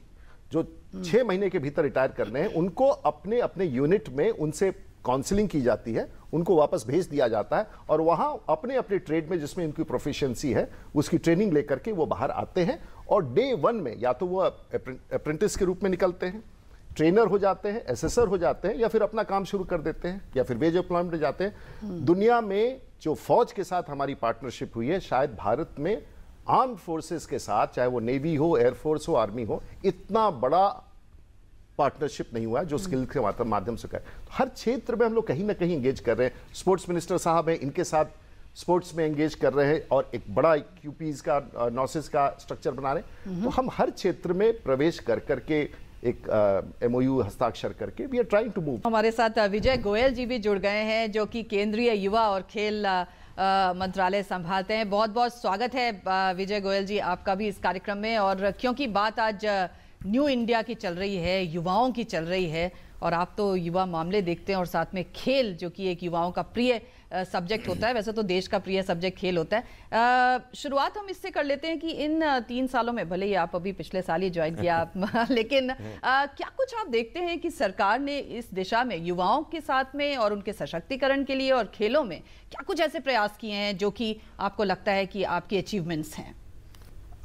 जो छह महीने के भीतर रिटायर करने हैं उनको अपने अपने यूनिट में उनसे काउंसलिंग की जाती है उनको वापस भेज दिया जाता है और वहां अपने अपने ट्रेड में जिसमें इनकी प्रोफिशेंसी है उसकी ट्रेनिंग लेकर के वो बाहर आते हैं और डे वन में या तो वो अप्रेंटिस के रूप में निकलते हैं ट्रेनर हो जाते हैं एसेसर हो जाते हैं या फिर अपना काम शुरू कर देते हैं या फिर वेज एम्प्लॉयमेंट जाते हैं दुनिया में जो फौज के साथ हमारी पार्टनरशिप हुई है शायद भारत में आर्म फोर्सेस के साथ चाहे वो नेवी हो एयरफोर्स हो आर्मी हो इतना बड़ा पार्टनरशिप नहीं हुआ है जो स्किल के माध्यम से कर तो हर क्षेत्र में हम लोग कहीं ना कहीं इंगेज कर रहे हैं स्पोर्ट्स मिनिस्टर साहब हैं इनके साथ स्पोर्ट्स में एंगेज कर रहे हैं और एक बड़ा क्यूपीज का नॉसेस का स्ट्रक्चर बना रहे हैं तो हम हर क्षेत्र में प्रवेश कर करके एक एम uh, हस्ताक्षर करके we are trying to move हमारे साथ विजय गोयल जी भी जुड़ गए हैं जो कि केंद्रीय युवा और खेल मंत्रालय संभालते हैं बहुत बहुत स्वागत है विजय गोयल जी आपका भी इस कार्यक्रम में और क्योंकि बात आज न्यू इंडिया की चल रही है युवाओं की चल रही है और आप तो युवा मामले देखते हैं और साथ में खेल जो कि एक युवाओं का प्रिय सब्जेक्ट होता है वैसे तो देश का प्रिय सब्जेक्ट खेल होता है शुरुआत हम इससे कर लेते हैं कि इन तीन सालों में भले ही आप अभी पिछले साल ही ज्वाइन किया आप (laughs) लेकिन क्या कुछ आप देखते हैं कि सरकार ने इस दिशा में युवाओं के साथ में और उनके सशक्तिकरण के लिए और खेलों में क्या कुछ ऐसे प्रयास किए हैं जो कि आपको लगता है कि आपके अचीवमेंट्स हैं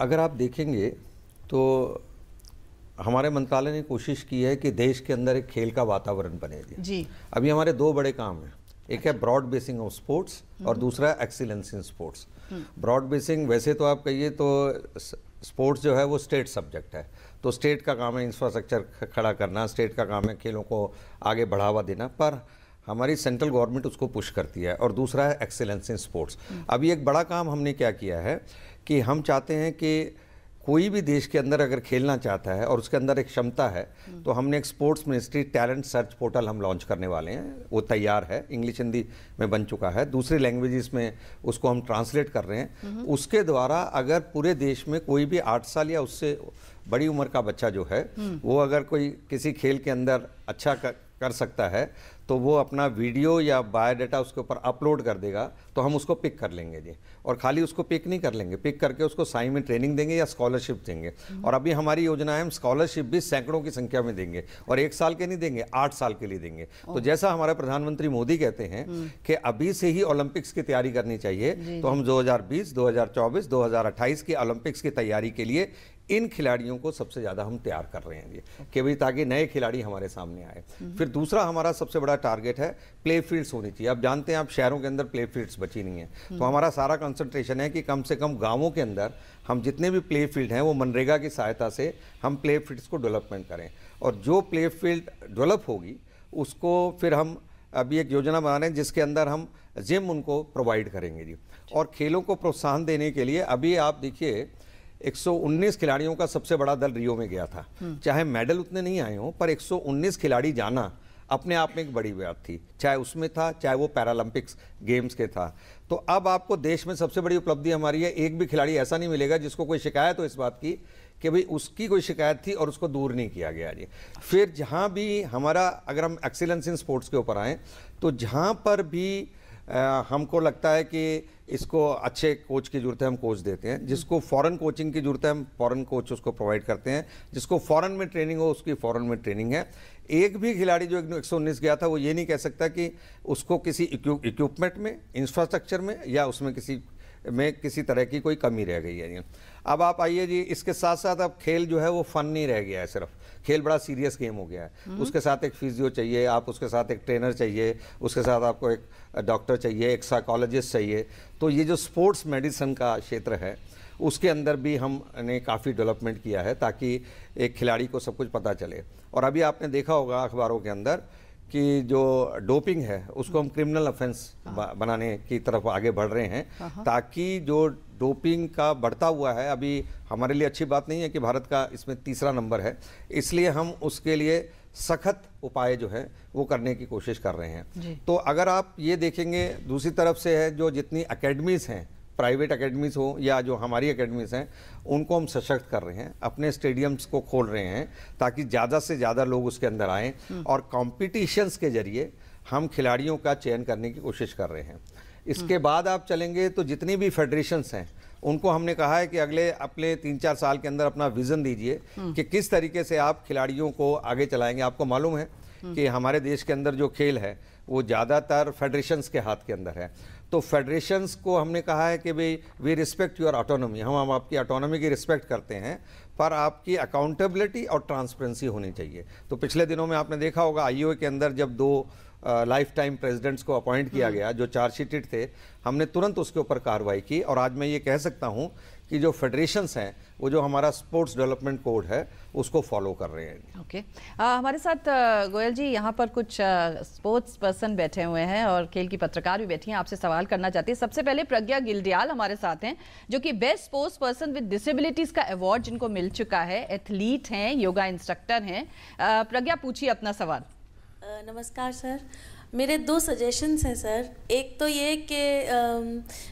अगर आप देखेंगे तो हमारे मंत्रालय ने कोशिश की है कि देश के अंदर एक खेल का वातावरण बने जी अभी हमारे दो बड़े काम हैं एक है ब्रॉड बेसिंग ऑफ स्पोर्ट्स और हम्म। दूसरा excellence in sports broad basing वैसे तो आप कहिए तो स्पोर्ट्स जो है वो स्टेट सब्जेक्ट है तो स्टेट का काम है इंफ्रास्ट्रक्चर खड़ा करना स्टेट का काम है खेलों को आगे बढ़ावा देना पर हमारी सेंट्रल गवर्नमेंट उसको पुश करती है और दूसरा है एक्सेलेंस इन स्पोर्ट्स अभी एक बड़ा काम हमने क्या किया है कि हम चाहते हैं कि कोई भी देश के अंदर अगर खेलना चाहता है और उसके अंदर एक क्षमता है हम्म। तो हमने एक sports ministry talent search portal हम लॉन्च करने वाले हैं वो तैयार है इंग्लिश हिंदी में बन चुका है दूसरी लैंग्वेजेस में उसको हम ट्रांसलेट कर रहे हैं हम्म। उसके द्वारा अगर पूरे देश में कोई भी आठ साल या उससे बड़ी उम्र का बच्चा जो है हम्म। वो अगर कोई किसी खेल के अंदर अच्छा कर, कर सकता है तो वो अपना वीडियो या बायोडाटा उसके ऊपर अपलोड कर देगा तो हम उसको पिक कर लेंगे जी और खाली उसको पिक नहीं कर लेंगे पिक करके उसको साई में ट्रेनिंग देंगे या स्कॉलरशिप देंगे और अभी हमारी योजना है हम स्कॉलरशिप भी सैकड़ों की संख्या में देंगे और एक साल के नहीं देंगे आठ साल के लिए देंगे तो जैसा हमारे प्रधानमंत्री मोदी कहते हैं हम्म। कि अभी से ही ओलंपिक्स की तैयारी करनी चाहिए तो हम दो हजार बीस की ओलंपिक्स की तैयारी के लिए इन खिलाड़ियों को सबसे ज़्यादा हम तैयार कर रहे हैं ये कि भाई ताकि नए खिलाड़ी हमारे सामने आए फिर दूसरा हमारा सबसे बड़ा टारगेट है प्ले फील्ड्स होनी चाहिए आप जानते हैं आप शहरों के अंदर प्ले फील्ड्स बची नहीं है तो हमारा सारा कंसंट्रेशन है कि कम से कम गाँवों के अंदर हम जितने भी प्ले फील्ड हैं वो मनरेगा की सहायता से हम प्ले फील्ड्स को डेवलपमेंट करें और जो प्ले फील्ड डेवलप होगी उसको फिर हम अभी एक योजना बना रहे हैं जिसके अंदर हम जिम उनको प्रोवाइड करेंगे जी और खेलों को प्रोत्साहन देने के लिए अभी आप देखिए 119 खिलाड़ियों का सबसे बड़ा दल रियो में गया था हम्म। चाहे मेडल उतने नहीं आए हों पर 119 खिलाड़ी जाना अपने आप में एक बड़ी बात थी चाहे उसमें था चाहे वो पैरालंपिक्स गेम्स के था तो अब आपको देश में सबसे बड़ी उपलब्धि हमारी है एक भी खिलाड़ी ऐसा नहीं मिलेगा जिसको कोई शिकायत हो इस बात की कि भाई उसकी कोई शिकायत थी और उसको दूर नहीं किया गया जी फिर जहाँ भी हमारा अगर हम एक्सीलेंस इन स्पोर्ट्स के ऊपर आएँ तो जहाँ पर भी आ, हमको लगता है कि इसको अच्छे कोच की जरूरत है हम कोच देते हैं जिसको फॉरेन कोचिंग की जरूरत है हम फॉरेन कोच उसको प्रोवाइड करते हैं जिसको फॉरेन में ट्रेनिंग हो उसकी फॉरेन में ट्रेनिंग है एक भी खिलाड़ी जो एक सौ उन्नीस गया था वो ये नहीं कह सकता कि उसको किसी इक्विपमेंट में इंफ्रास्ट्रक्चर में या उसमें किसी में किसी तरह की कोई कमी रह गई है अब आप आइए जी इसके साथ साथ अब खेल जो है वो फन नहीं रह गया है सिर्फ खेल बड़ा सीरियस गेम हो गया है हम्म। उसके साथ एक फिजियो चाहिए आप उसके साथ एक ट्रेनर चाहिए उसके साथ आपको एक डॉक्टर चाहिए एक साइकोलॉजिस्ट चाहिए तो ये जो स्पोर्ट्स मेडिसिन का क्षेत्र है उसके अंदर भी हमने काफ़ी डेवलपमेंट किया है ताकि एक खिलाड़ी को सब कुछ पता चले और अभी आपने देखा होगा अखबारों के अंदर कि जो डोपिंग है उसको हम क्रिमिनल ऑफेंस हाँ। बनाने की तरफ आगे बढ़ रहे हैं हाँ, हाँ। ताकि जो डोपिंग का बढ़ता हुआ है अभी हमारे लिए अच्छी बात नहीं है कि भारत का इसमें तीसरा नंबर है इसलिए हम उसके लिए सख्त उपाय जो है वो करने की कोशिश कर रहे हैं तो अगर आप ये देखेंगे दूसरी तरफ से है जो जितनी अकेडमीज़ हैं प्राइवेट अकेडमीज़ हो या जो हमारी अकेडमीज़ हैं उनको हम सशक्त कर रहे हैं अपने स्टेडियम्स को खोल रहे हैं ताकि ज़्यादा से ज़्यादा लोग उसके अंदर आएँ हम्म। और कॉम्पिटिशन्स के ज़रिए हम खिलाड़ियों का चयन करने की कोशिश कर रहे हैं इसके हम्म। बाद आप चलेंगे तो जितनी भी फेडरेशंस हैं उनको हमने कहा है कि अगले अपने तीन चार साल के अंदर अपना विज़न दीजिए हम्म। कि किस तरीके से आप खिलाड़ियों को आगे चलाएंगे आपको मालूम है कि हमारे देश के अंदर जो खेल है वो ज़्यादातर फेडरेशंस के हाथ के अंदर है तो फेडरेशंस को हमने कहा है कि भाई वी रिस्पेक्ट योर ऑटोनॉमी हम हम आपकी ऑटोनॉमी की रिस्पेक्ट करते हैं पर आपकी अकाउंटेबिलिटी और ट्रांसपेरेंसी होनी चाहिए तो पिछले दिनों में आपने देखा होगा आई के अंदर जब दो लाइफ टाइम प्रेजिडेंट्स को अपॉइंट किया हम्म। गया जो चार्जशीटेड थे हमने तुरंत उसके ऊपर कार्रवाई की और आज मैं ये कह सकता हूँ कि जो फेडरेशंस हैं वो जो हमारा स्पोर्ट्स डेवलपमेंट कोड है उसको फॉलो कर रहे हैं ओके okay. हमारे साथ गोयल जी यहाँ पर कुछ स्पोर्ट्स पर्सन बैठे हुए हैं और खेल की पत्रकार भी बैठी हैं आपसे सवाल करना चाहती हैं सबसे पहले प्रज्ञा गिलडियाल हमारे साथ हैं जो कि best sports person with disabilities का अवार्ड जिनको मिल चुका है एथलीट हैं योगा इंस्ट्रक्टर हैं प्रज्ञा पूछिए अपना सवाल नमस्कार सर मेरे दो सजेशंस हैं सर एक तो ये कि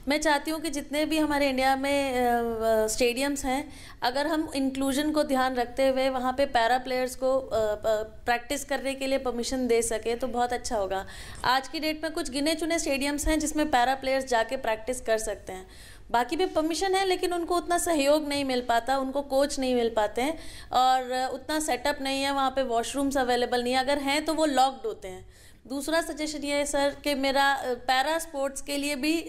मैं चाहती हूँ कि जितने भी हमारे इंडिया में स्टेडियम्स हैं अगर हम इंक्लूजन को ध्यान रखते हुए वहाँ पे पैरा प्लेयर्स को प्रैक्टिस करने के लिए परमिशन दे सके तो बहुत अच्छा होगा आज की डेट में कुछ गिने चुने स्टेडियम्स हैं जिसमें पैरा प्लेयर्स जाके प्रैक्टिस कर सकते हैं बाकी भी परमिशन है लेकिन उनको उतना सहयोग नहीं मिल पाता उनको कोच नहीं मिल पाते हैं और उतना सेटअप नहीं है वहाँ पे वॉशरूम्स अवेलेबल नहीं है अगर हैं तो वो लॉक्ड होते हैं दूसरा सजेशन ये है सर कि मेरा पैरा स्पोर्ट्स के लिए भी आ,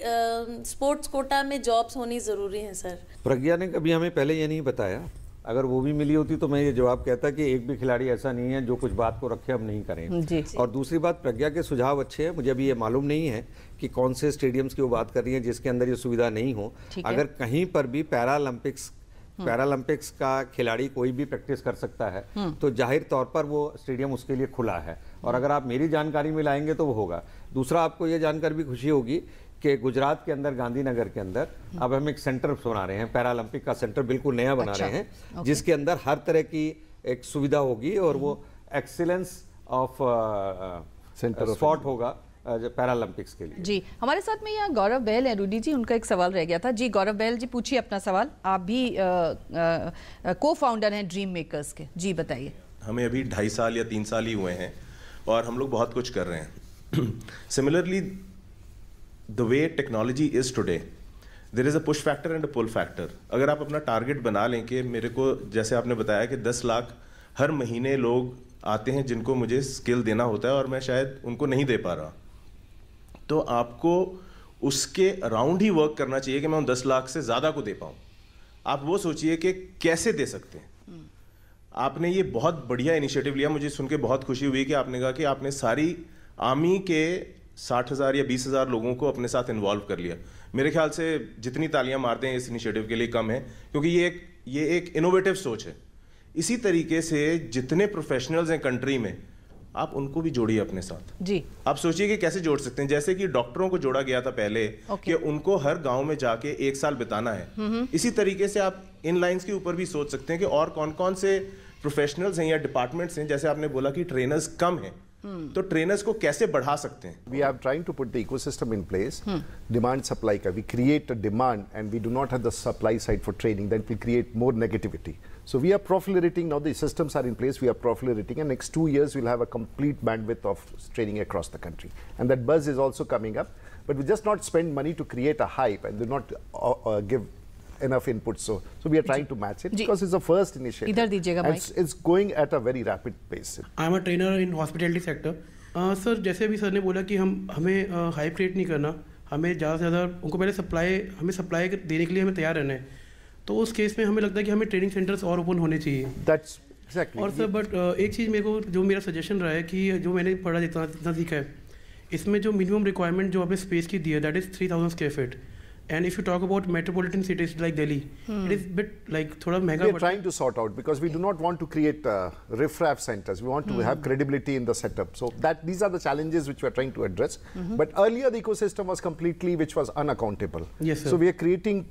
स्पोर्ट्स कोटा में जॉब्स होनी ज़रूरी हैं सर प्रज्ञा ने कभी हमें पहले ये नहीं बताया अगर वो भी मिली होती तो मैं ये जवाब कहता कि एक भी खिलाड़ी ऐसा नहीं है जो कुछ बात को रखे हम नहीं करें जी, जी। और दूसरी बात प्रज्ञा के सुझाव अच्छे हैं मुझे अभी ये मालूम नहीं है कि कौन से स्टेडियम्स की वो बात कर रही है जिसके अंदर ये सुविधा नहीं हो अगर कहीं पर भी पैरालंपिक्स हम्म। पैरालंपिक्स का खिलाड़ी कोई भी प्रैक्टिस कर सकता है हम्म। तो जाहिर तौर पर वो स्टेडियम उसके लिए खुला है और हम्म। अगर आप मेरी जानकारी में लाएंगे तो वो होगा दूसरा आपको ये जानकर भी खुशी होगी कि गुजरात के अंदर गांधीनगर के अंदर अब हम एक सेंटर बना रहे हैं पैरालंपिक का सेंटर बिल्कुल नया बना अच्छा, रहे हैं जिसके अंदर हर तरह की एक सुविधा होगी और वो एक्सीलेंस ऑफ सेंटर स्पॉट होगा पैरालंपिक्स के लिए जी हमारे साथ में यहाँ गौरव बैल है रूडी जी उनका एक सवाल रह गया था जी गौरव बैल जी पूछिए अपना सवाल आप भी को फाउंडर हैं ड्रीम मेकर्स के जी बताइए हमें अभी ढाई साल या तीन साल ही हुए हैं और हम लोग बहुत कुछ कर रहे हैं similarly the way technology is today there is a push factor and a pull factor अगर आप अपना टारगेट बना लें कि मेरे को जैसे आपने बताया कि दस लाख हर महीने लोग आते हैं जिनको मुझे स्किल देना होता है और मैं शायद उनको नहीं दे पा रहा तो आपको उसके अराउंड ही वर्क करना चाहिए कि मैं उन दस लाख से ज़्यादा को दे पाऊँ आप वो सोचिए कि कैसे दे सकते हैं हम्म। आपने ये बहुत बढ़िया इनिशिएटिव लिया मुझे सुन के बहुत खुशी हुई कि आपने कहा कि आपने सारी आर्मी के साठ हज़ार या बीस हज़ार लोगों को अपने साथ इन्वॉल्व कर लिया मेरे ख्याल से जितनी तालियां मारते हैं इस इनिशिएटिव के लिए कम है क्योंकि ये एक ये एक इनोवेटिव सोच है इसी तरीके से जितने प्रोफेशनल्स हैं कंट्री में आप उनको भी जोड़िए अपने साथ जी आप सोचिए कि कैसे जोड़ सकते हैं जैसे कि डॉक्टरों को जोड़ा गया था पहले कि उनको हर गांव में जाके एक साल बिताना है हम्म, हम्म। इसी तरीके से आप इन लाइंस के ऊपर भी सोच सकते हैं कि और कौन कौन से प्रोफेशनल्स हैं या डिपार्टमेंट्स हैं जैसे आपने बोला कि ट्रेनर्स कम हैं हम्म। तो ट्रेनर्स को कैसे बढ़ा सकते हैं we are trying to put the ecosystem in place demand supply का we create a demand and we do not have the supply side for training that will create more negativity So we are proliferating now. The systems are in place. We are proliferating, and next two years we'll have a complete bandwidth of training across the country. And that buzz is also coming up. But we just not spend money to create a hype and do not uh, uh, give enough input. So, so we are trying to match it because it's a first initiative. Idhar dijega. It's, it's going at a very rapid pace. I'm a trainer in hospitality sector. Sir uh, जैसे अभी सर ने बोला कि हम हमें हाइप uh, क्रिएट नहीं करना हमें ज़्यादा से ज़्यादा उनको पहले सप्लाई हमें सप्लाई देने के लिए हमें तैयार रहना है तो उस केस में हमें लगता है कि हमें ट्रेनिंग सेंटर्स और ओपन होने चाहिए दैट्स exactly. और सर बट uh, एक चीज़ मेरे को जो मेरा सजेशन रहा है कि जो मैंने पढ़ा जितना जितना सीखा है इसमें जो मिनिमम रिक्वायरमेंट जो हमें स्पेस की दी है that is three thousand square feet and if you talk about metropolitan cities like Delhi it is bit like थोड़ा महंगा trying to sort out because we do not want to create रिफ्रैप centres we want to have credibility in the setup so that these are the challenges which we are trying to address but earlier the ecosystem was completely which was unaccountable so we are creating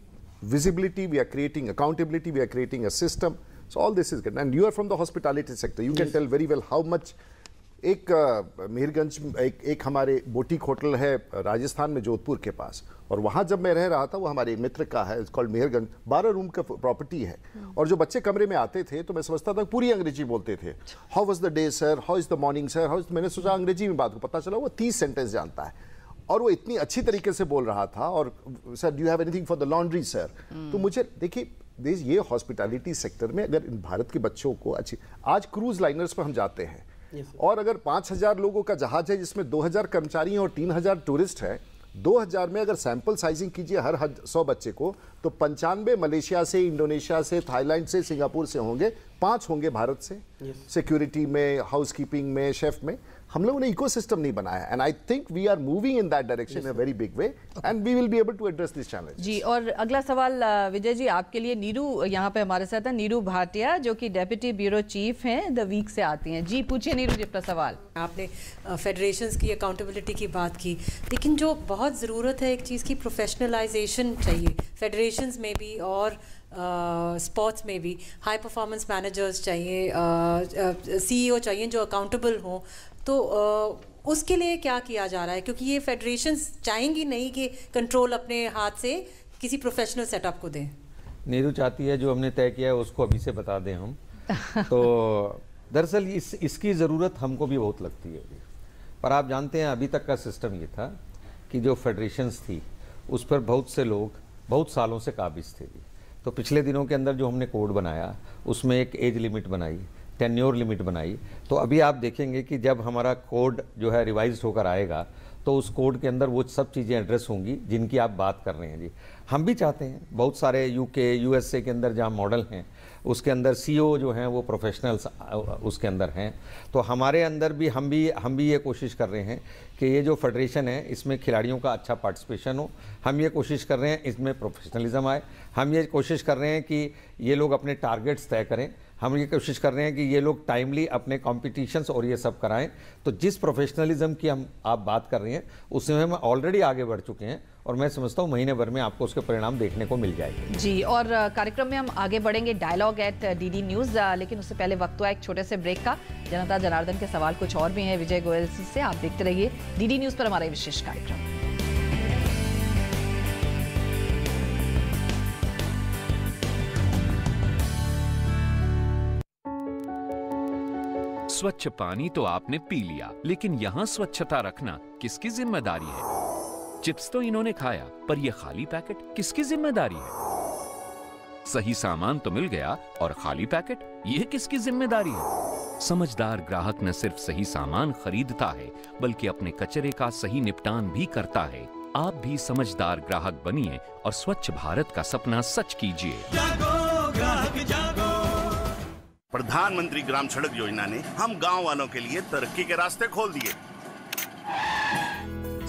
visibility, we are creating accountability, we are creating a system. So all this is good. And you are from the hospitality sector. You yes. can tell very well how much एक मेहरगंज एक एक हमारे बोटिक होटल है राजस्थान में जोधपुर के पास और वहाँ जब मैं रह रहा था वो हमारे मित्र का है कॉल्ड मेहरगंज बारह रूम का प्रॉपर्टी है hmm. और जो बच्चे कमरे में आते थे तो मैं समझता था पूरी अंग्रेजी बोलते थे how was the day sir how is the morning sir how is मैंने सोचा अंग्रेजी में बात को पता चला वो तीस सेंटेंस जानता है और वो इतनी अच्छी तरीके से बोल रहा था और sir do have anything for the laundry sir तो मुझे देखिए देश ये हॉस्पिटैलिटी सेक्टर में अगर इन भारत के बच्चों को अच्छी आज क्रूज लाइनर्स पर हम जाते हैं और अगर 5000 लोगों का जहाज है जिसमें 2000 कर्मचारी हैं और 3000 टूरिस्ट हैं 2000 में अगर सैंपल साइजिंग कीजिए हर सौ बच्चे को तो पंचानवे मलेशिया से इंडोनेशिया से थाईलैंड से सिंगापुर से होंगे पाँच होंगे भारत से सिक्योरिटी में हाउसकीपिंग में शेफ में हम लोगों ने इकोसिस्टम नहीं बनाया and I think we are moving in that direction very big way and we will be able to address this challenge जी और अगला सवाल विजय जी आपके लिए नीरू यहाँ पे हमारे साथ है नीरू भाटिया जो कि डेप्यूटी ब्यूरो चीफ हैं द वीक से आती हैं जी पूछिए नीरू जी अपना सवाल आपने फेडरेशन की अकाउंटेबिलिटी की बात की लेकिन जो बहुत ज़रूरत है एक चीज़ की प्रोफेशनलाइजेशन चाहिए फेडरेशन में भी और स्पोर्ट्स में भी हाई परफॉर्मेंस मैनेजर्स चाहिए सीईओ e चाहिए जो अकाउंटेबल हों तो उसके लिए क्या किया जा रहा है क्योंकि ये फेडरेशन चाहेंगी नहीं कि कंट्रोल अपने हाथ से किसी प्रोफेशनल सेटअप को दें नेहरू चाहती है जो हमने तय किया है उसको अभी से बता दें हम (laughs) तो दरअसल इस इसकी ज़रूरत हमको भी बहुत लगती है पर आप जानते हैं अभी तक का सिस्टम ये था कि जो फेडरेशंस थी उस पर बहुत से लोग बहुत सालों से काबिज थे तो पिछले दिनों के अंदर जो हमने कोड बनाया उसमें एक एज लिमिट बनाई टेन्योर लिमिट बनाई तो अभी आप देखेंगे कि जब हमारा कोड जो है रिवाइज होकर आएगा तो उस कोड के अंदर वो सब चीज़ें एड्रेस होंगी जिनकी आप बात कर रहे हैं जी हम भी चाहते हैं बहुत सारे यूके यूएसए के अंदर जहाँ मॉडल हैं उसके अंदर सीईओ जो हैं वो प्रोफेशनल्स उसके अंदर हैं तो हमारे अंदर भी हम भी हम भी ये कोशिश कर रहे हैं कि ये जो फेडरेशन है इसमें खिलाड़ियों का अच्छा पार्टिसिपेशन हो हम ये कोशिश कर रहे हैं इसमें प्रोफेशनलिज़म आए हम ये कोशिश कर रहे हैं कि ये लोग अपने टारगेट्स तय करें हम ये कोशिश कर रहे हैं कि ये लोग टाइमली अपने कॉम्पिटिशन्स और ये सब कराएं तो जिस प्रोफेशनलिज्म की हम आप बात कर रहे हैं उसमें हम ऑलरेडी आगे बढ़ चुके हैं और मैं समझता हूँ महीने भर में आपको उसके परिणाम देखने को मिल जाएंगे जी और कार्यक्रम में हम आगे बढ़ेंगे डायलॉग एट डीडी न्यूज़ लेकिन उससे पहले वक्त हुआ एक छोटे से ब्रेक का जनता जनार्दन के सवाल कुछ और भी हैं विजय गोयल से आप देखते रहिए डीडी न्यूज़ पर हमारा विशेष कार्यक्रम स्वच्छ पानी तो आपने पी लिया लेकिन यहाँ स्वच्छता रखना किसकी जिम्मेदारी है चिप्स तो इन्होंने खाया पर यह खाली पैकेट किसकी जिम्मेदारी है सही सामान तो मिल गया और खाली पैकेट यह किसकी जिम्मेदारी है समझदार ग्राहक न सिर्फ सही सामान खरीदता है बल्कि अपने कचरे का सही निपटान भी करता है आप भी समझदार ग्राहक बनिए और स्वच्छ भारत का सपना सच कीजिए जागो, ग्राहक जागो। प्रधानमंत्री ग्राम सड़क योजना ने हम गांव वालों के लिए तरक्की के रास्ते खोल दिए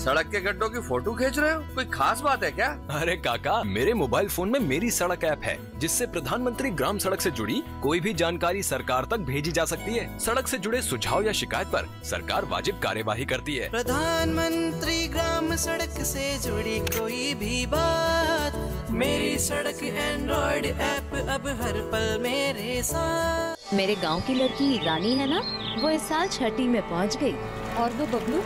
सड़क के गड्ढों की फोटो खींच रहे हो कोई खास बात है क्या अरे काका मेरे मोबाइल फोन में मेरी सड़क ऐप है जिससे प्रधानमंत्री ग्राम सड़क से जुड़ी कोई भी जानकारी सरकार तक भेजी जा सकती है सड़क से जुड़े सुझाव या शिकायत पर सरकार वाजिब कार्यवाही करती है प्रधानमंत्री ग्राम सड़क से जुड़ी कोई भी बात मेरी सड़क एंड्रॉइड ऐप अब हर पल मेरे साथ मेरे गांव की लड़की रानी है ना वो इस साल छठी में पहुंच गई और वो बबलू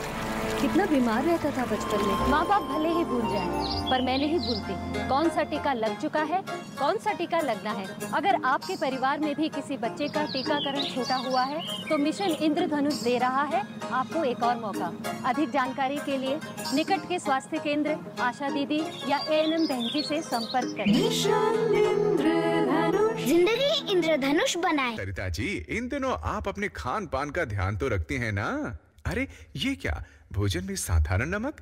कितना बीमार रहता था बचपन में माँ बाप भले ही भूल जाए पर मैं नहीं भूलती कौन सा टीका लग चुका है कौन सा टीका लगना है अगर आपके परिवार में भी किसी बच्चे का टीकाकरण छूटा हुआ है तो मिशन इंद्रधनुष दे रहा है आपको एक और मौका अधिक जानकारी के लिए निकट के स्वास्थ्य केंद्र आशा दीदी या ए एन एम बहन जी ऐसी संपर्क करें जिंदगी इंद्रधनुष बनाए सरिता जी इन दिनों आप अपने खान पान का ध्यान तो रखती हैं ना अरे ये क्या भोजन में साधारण नमक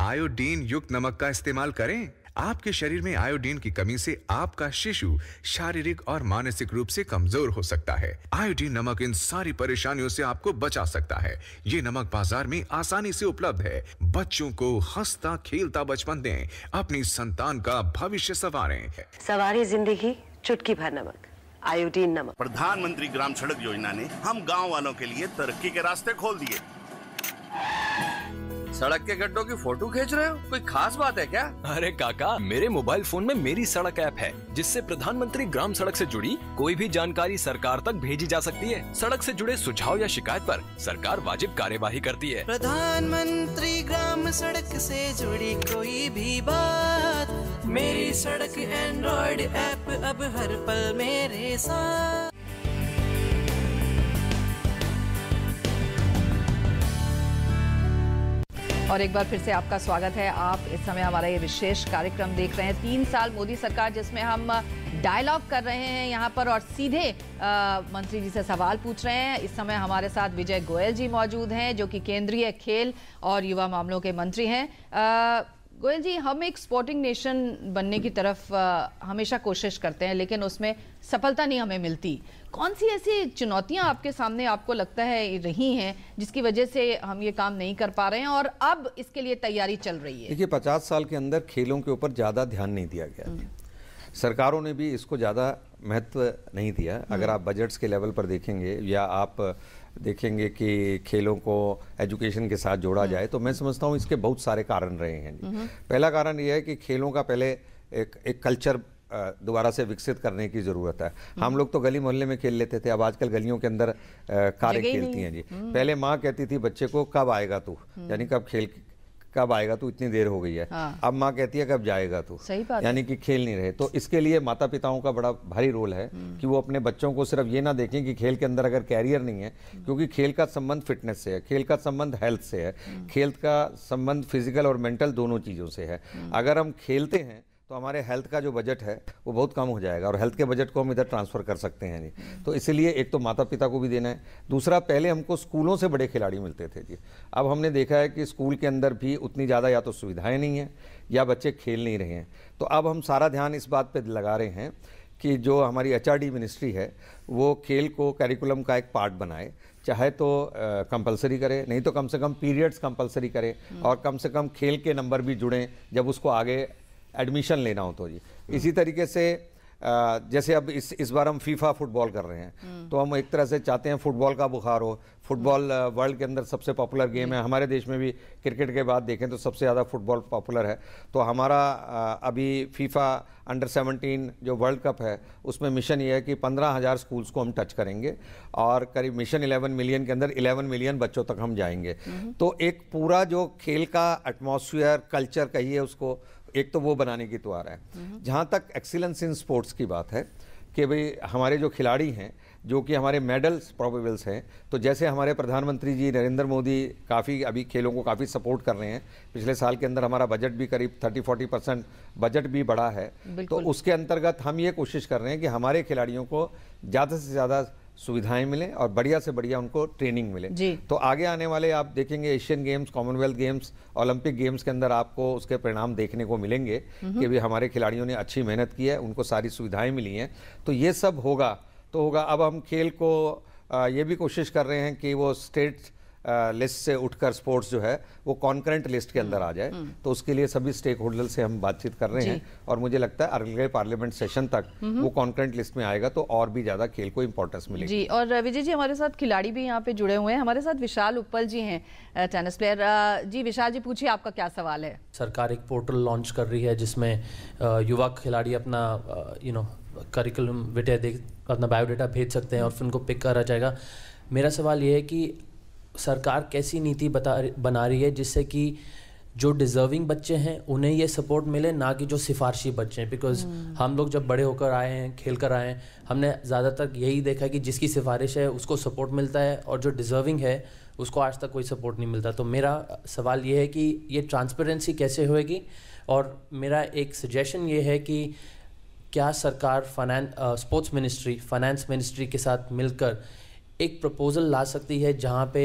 आयोडीन युक्त नमक का इस्तेमाल करें आपके शरीर में आयोडीन की कमी से आपका शिशु शारीरिक और मानसिक रूप से कमजोर हो सकता है आयोडीन नमक इन सारी परेशानियों से आपको बचा सकता है ये नमक बाजार में आसानी से उपलब्ध है बच्चों को हंसता खेलता बचपन दें अपनी संतान का भविष्य संवारें सवारी जिंदगी चुटकी भर नमक आयोडीन नमक प्रधानमंत्री ग्राम सड़क योजना ने हम गांव वालों के लिए तरक्की के रास्ते खोल दिए सड़क के गड्ढों की फोटो खींच रहे हो कोई खास बात है क्या अरे काका मेरे मोबाइल फोन में मेरी सड़क ऐप है जिससे प्रधानमंत्री ग्राम सड़क से जुड़ी कोई भी जानकारी सरकार तक भेजी जा सकती है सड़क से जुड़े सुझाव या शिकायत पर सरकार वाजिब कार्यवाही करती है प्रधानमंत्री ग्राम सड़क से जुड़ी कोई भी बात मेरी सड़क एंड्रॉइड ऐप अब हर पल मेरे साथ और एक बार फिर से आपका स्वागत है आप इस समय हमारा ये विशेष कार्यक्रम देख रहे हैं तीन साल मोदी सरकार जिसमें हम डायलॉग कर रहे हैं यहाँ पर और सीधे आ, मंत्री जी से सवाल पूछ रहे हैं इस समय हमारे साथ विजय गोयल जी मौजूद हैं जो कि केंद्रीय खेल और युवा मामलों के मंत्री हैं गोयल जी हम एक स्पोर्टिंग नेशन बनने की तरफ आ, हमेशा कोशिश करते हैं लेकिन उसमें सफलता नहीं हमें मिलती कौन सी ऐसी चुनौतियां आपके सामने आपको लगता है रही हैं जिसकी वजह से हम ये काम नहीं कर पा रहे हैं और अब इसके लिए तैयारी चल रही है देखिए पचास साल के अंदर खेलों के ऊपर ज़्यादा ध्यान नहीं दिया गया सरकारों ने भी इसको ज़्यादा महत्व नहीं दिया अगर हम्म। आप बजट्स के लेवल पर देखेंगे या आप देखेंगे कि खेलों को एजुकेशन के साथ जोड़ा हम्म। जाए तो मैं समझता हूँ इसके बहुत सारे कारण रहे हैं जी हम्म। पहला कारण यह है कि खेलों का पहले एक एक कल्चर दोबारा से विकसित करने की ज़रूरत है हम्म। हम लोग तो गली मोहल्ले में खेल लेते थे अब आजकल गलियों के अंदर कारें खेलती हैं जी पहले माँ कहती थी बच्चे को कब आएगा तू यानी कब खेल कब आएगा तू इतनी देर हो गई है हाँ। अब माँ कहती है कब जाएगा तू सही बात यानी कि खेल नहीं रहे तो इसके लिए माता पिताओं का बड़ा भारी रोल है हम्म। कि वो अपने बच्चों को सिर्फ ये ना देखें कि खेल के अंदर अगर कैरियर नहीं है हम्म। क्योंकि खेल का संबंध फिटनेस से है खेल का संबंध हेल्थ से है हम्म। खेल का संबंध फिजिकल और मेंटल दोनों चीज़ों से है अगर हम खेलते हैं तो हमारे हेल्थ का जो बजट है वो बहुत कम हो जाएगा और हेल्थ के बजट को हम इधर ट्रांसफ़र कर सकते हैं जी तो इसीलिए एक तो माता पिता को भी देना है दूसरा पहले हमको स्कूलों से बड़े खिलाड़ी मिलते थे जी अब हमने देखा है कि स्कूल के अंदर भी उतनी ज़्यादा या तो सुविधाएँ नहीं हैं या बच्चे खेल नहीं रहे हैं तो अब हम सारा ध्यान इस बात पर लगा रहे हैं कि जो हमारी एच मिनिस्ट्री है वो खेल को कैरिकुलम का एक पार्ट बनाए चाहे तो कंपलसरी करे नहीं तो कम से कम पीरियड्स कंपलसरी करे हम्म। और कम से कम खेल के नंबर भी जुड़ें जब उसको आगे एडमिशन लेना हो तो जी हम्म। इसी तरीके से जैसे अब इस इस बार हम फीफा फुटबॉल कर रहे हैं हम्म। तो हम एक तरह से चाहते हैं फुटबॉल का बुखार हो फुटबॉल हम्म। वर्ल्ड के अंदर सबसे पॉपुलर गेम है हमारे देश में भी क्रिकेट के बाद देखें तो सबसे ज़्यादा फुटबॉल पॉपुलर है तो हमारा अभी फीफा अंडर 17 जो वर्ल्ड कप है उसमें मिशन ये है कि पंद्रह हज़ार स्कूल्स को हम टच करेंगे और करीब मिशन 11 मिलियन के अंदर 11 मिलियन बच्चों तक हम जाएंगे तो एक पूरा जो खेल का एटमोसफियर कल्चर कहिए उसको एक तो वो बनाने की तो आ रहा है हम्म। जहाँ तक एक्सीलेंस इन स्पोर्ट्स की बात है कि भाई हमारे जो खिलाड़ी हैं जो कि हमारे मेडल्स प्रोबेबल्स हैं तो जैसे हमारे प्रधानमंत्री जी नरेंद्र मोदी काफ़ी अभी खेलों को काफ़ी सपोर्ट कर रहे हैं पिछले साल के अंदर हमारा बजट भी करीब 30-40 परसेंट बजट भी बढ़ा है तो उसके अंतर्गत हम ये कोशिश कर रहे हैं कि हमारे खिलाड़ियों को ज़्यादा से ज़्यादा सुविधाएं मिलें और बढ़िया से बढ़िया उनको ट्रेनिंग मिले तो आगे आने वाले आप देखेंगे Asian games Commonwealth games Olympic games के अंदर आपको उसके परिणाम देखने को मिलेंगे हम्म। कि भी हमारे खिलाड़ियों ने अच्छी मेहनत की है उनको सारी सुविधाएं मिली हैं तो ये सब होगा तो होगा अब हम खेल को ये भी कोशिश कर रहे हैं कि वो स्टेट लिस्ट से उठकर स्पोर्ट्स जो है वो कॉन्करेंट लिस्ट के अंदर आ जाए हम्म, हम्म। तो उसके लिए सभी स्टेक होल्डर से हम बातचीत कर रहे हैं और मुझे लगता है अगले पार्लियामेंट सेशन तक हम्म, वो कॉन्करेंट लिस्ट में आएगा तो और भी ज्यादा खेल को इम्पोर्टेंस मिलेगी जी और विजय जी हमारे साथ खिलाड़ी भी यहाँ पे जुड़े हुए हैं हमारे साथ विशाल उपल जी हैं टेनिस प्लेयर जी विशाल जी पूछिए आपका क्या सवाल है सरकार एक पोर्टल लॉन्च कर रही है जिसमें युवा खिलाड़ी अपना यू नो करिकुलम विटे देख अपना बायोडाटा भेज सकते हैं और फिर उनको पिक करा जाएगा मेरा सवाल ये है कि सरकार कैसी नीति बता बना रही है जिससे कि जो डिज़र्विंग बच्चे हैं उन्हें ये सपोर्ट मिले ना कि जो सिफारशी बच्चे हैं बिकॉज hmm. हम्म। हम लोग जब बड़े होकर आए हैं खेल कर आए हैं हमने ज़्यादातर यही देखा कि जिसकी सिफारिश है उसको सपोर्ट मिलता है और जो डिज़र्विंग है उसको आज तक कोई सपोर्ट नहीं मिलता तो मेरा सवाल ये है कि ये ट्रांसपेरेंसी कैसे होएगी और मेरा एक सजेशन ये है कि क्या सरकार finance sports ministry finance ministry के साथ मिलकर एक प्रपोजल ला सकती है जहाँ पे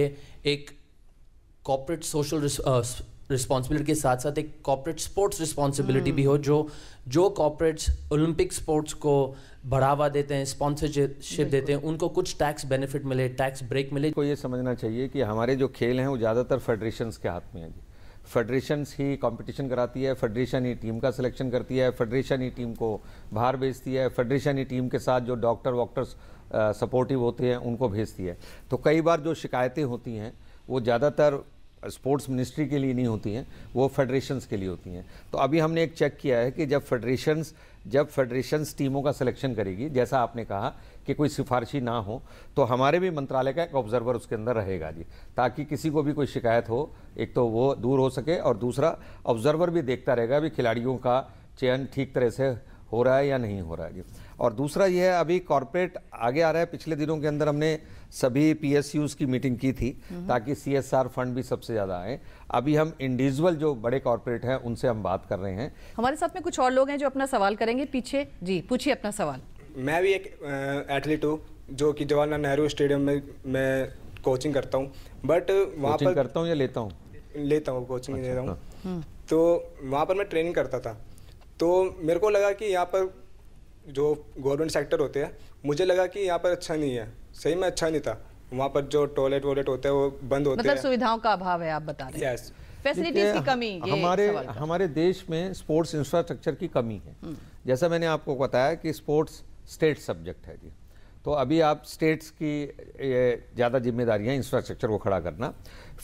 एक कॉपरेट सोशल रिस्पॉन्सिबिलिटी के साथ साथ एक कॉपरेट स्पोर्ट्स रिस्पॉन्सिबिलिटी भी हो hmm. जो जो कॉपरेट्स ओलंपिक स्पोर्ट्स को बढ़ावा देते हैं स्पॉन्सरशिप देते हैं उनको कुछ टैक्स बेनिफिट मिले टैक्स ब्रेक मिले को ये समझना चाहिए कि हमारे जो खेल हैं वो ज़्यादातर फेडरेशंस के हाथ में है जी फेडरेशंस ही कंपटीशन कराती है फेडरेशन ही टीम का सिलेक्शन करती है फेडरेशन ही टीम को बाहर भेजती है फेडरेशन ही टीम के साथ जो डॉक्टर वॉक्टर्स सपोर्टिव होते हैं उनको भेजती है तो कई बार जो शिकायतें होती हैं वो ज़्यादातर स्पोर्ट्स मिनिस्ट्री के लिए नहीं होती हैं वो फेडरेशंस के लिए होती हैं तो अभी हमने एक चेक किया है कि जब फेडरेशंस जब फेडरेशंस टीमों का सिलेक्शन करेगी जैसा आपने कहा कि कोई सिफारशी ना हो तो हमारे भी मंत्रालय का एक ऑब्जर्वर उसके अंदर रहेगा जी ताकि किसी को भी कोई शिकायत हो एक तो वो दूर हो सके और दूसरा ऑब्जर्वर भी देखता रहेगा भी खिलाड़ियों का चयन ठीक तरह से हो रहा है या नहीं हो रहा है जी और दूसरा यह है अभी कॉरपोरेट आगे आ रहा है पिछले दिनों के अंदर हमने सभी पीएसयूज की मीटिंग की थी हम्म। ताकि सीएसआर फंड भी सबसे ज़्यादा आए अभी हम इंडिविजुअल जो बड़े कॉरपोरेट हैं उनसे हम बात कर रहे हैं हमारे साथ में कुछ और लोग हैं जो अपना सवाल करेंगे पीछे जी पूछिए अपना सवाल मैं भी एक एथलीट हूँ जो कि जवाहरलाल नेहरू स्टेडियम में मैं कोचिंग करता हूँ बट वहाँ पर करता हूँ या लेता हूँ लेता हूँ कोचिंग अच्छा, लेता हूँ हाँ। तो वहाँ पर मैं ट्रेनिंग करता था तो मेरे को लगा कि यहाँ पर जो गवर्नमेंट सेक्टर होते हैं मुझे लगा कि यहाँ पर अच्छा नहीं है सही में अच्छा नहीं था वहाँ पर जो टॉयलेट वॉयलेट होते हैं वो बंद होते मतलब हैं सुविधाओं का अभाव है आप बता रहे हैं फैसिलिटीज की कमी ये हमारे हमारे देश में स्पोर्ट्स इंफ्रास्ट्रक्चर की कमी है हम्म। जैसा मैंने आपको बताया कि स्पोर्ट्स स्टेट सब्जेक्ट है जी तो अभी आप स्टेट्स की ज़्यादा जिम्मेदारियाँ इंफ्रास्ट्रक्चर को खड़ा करना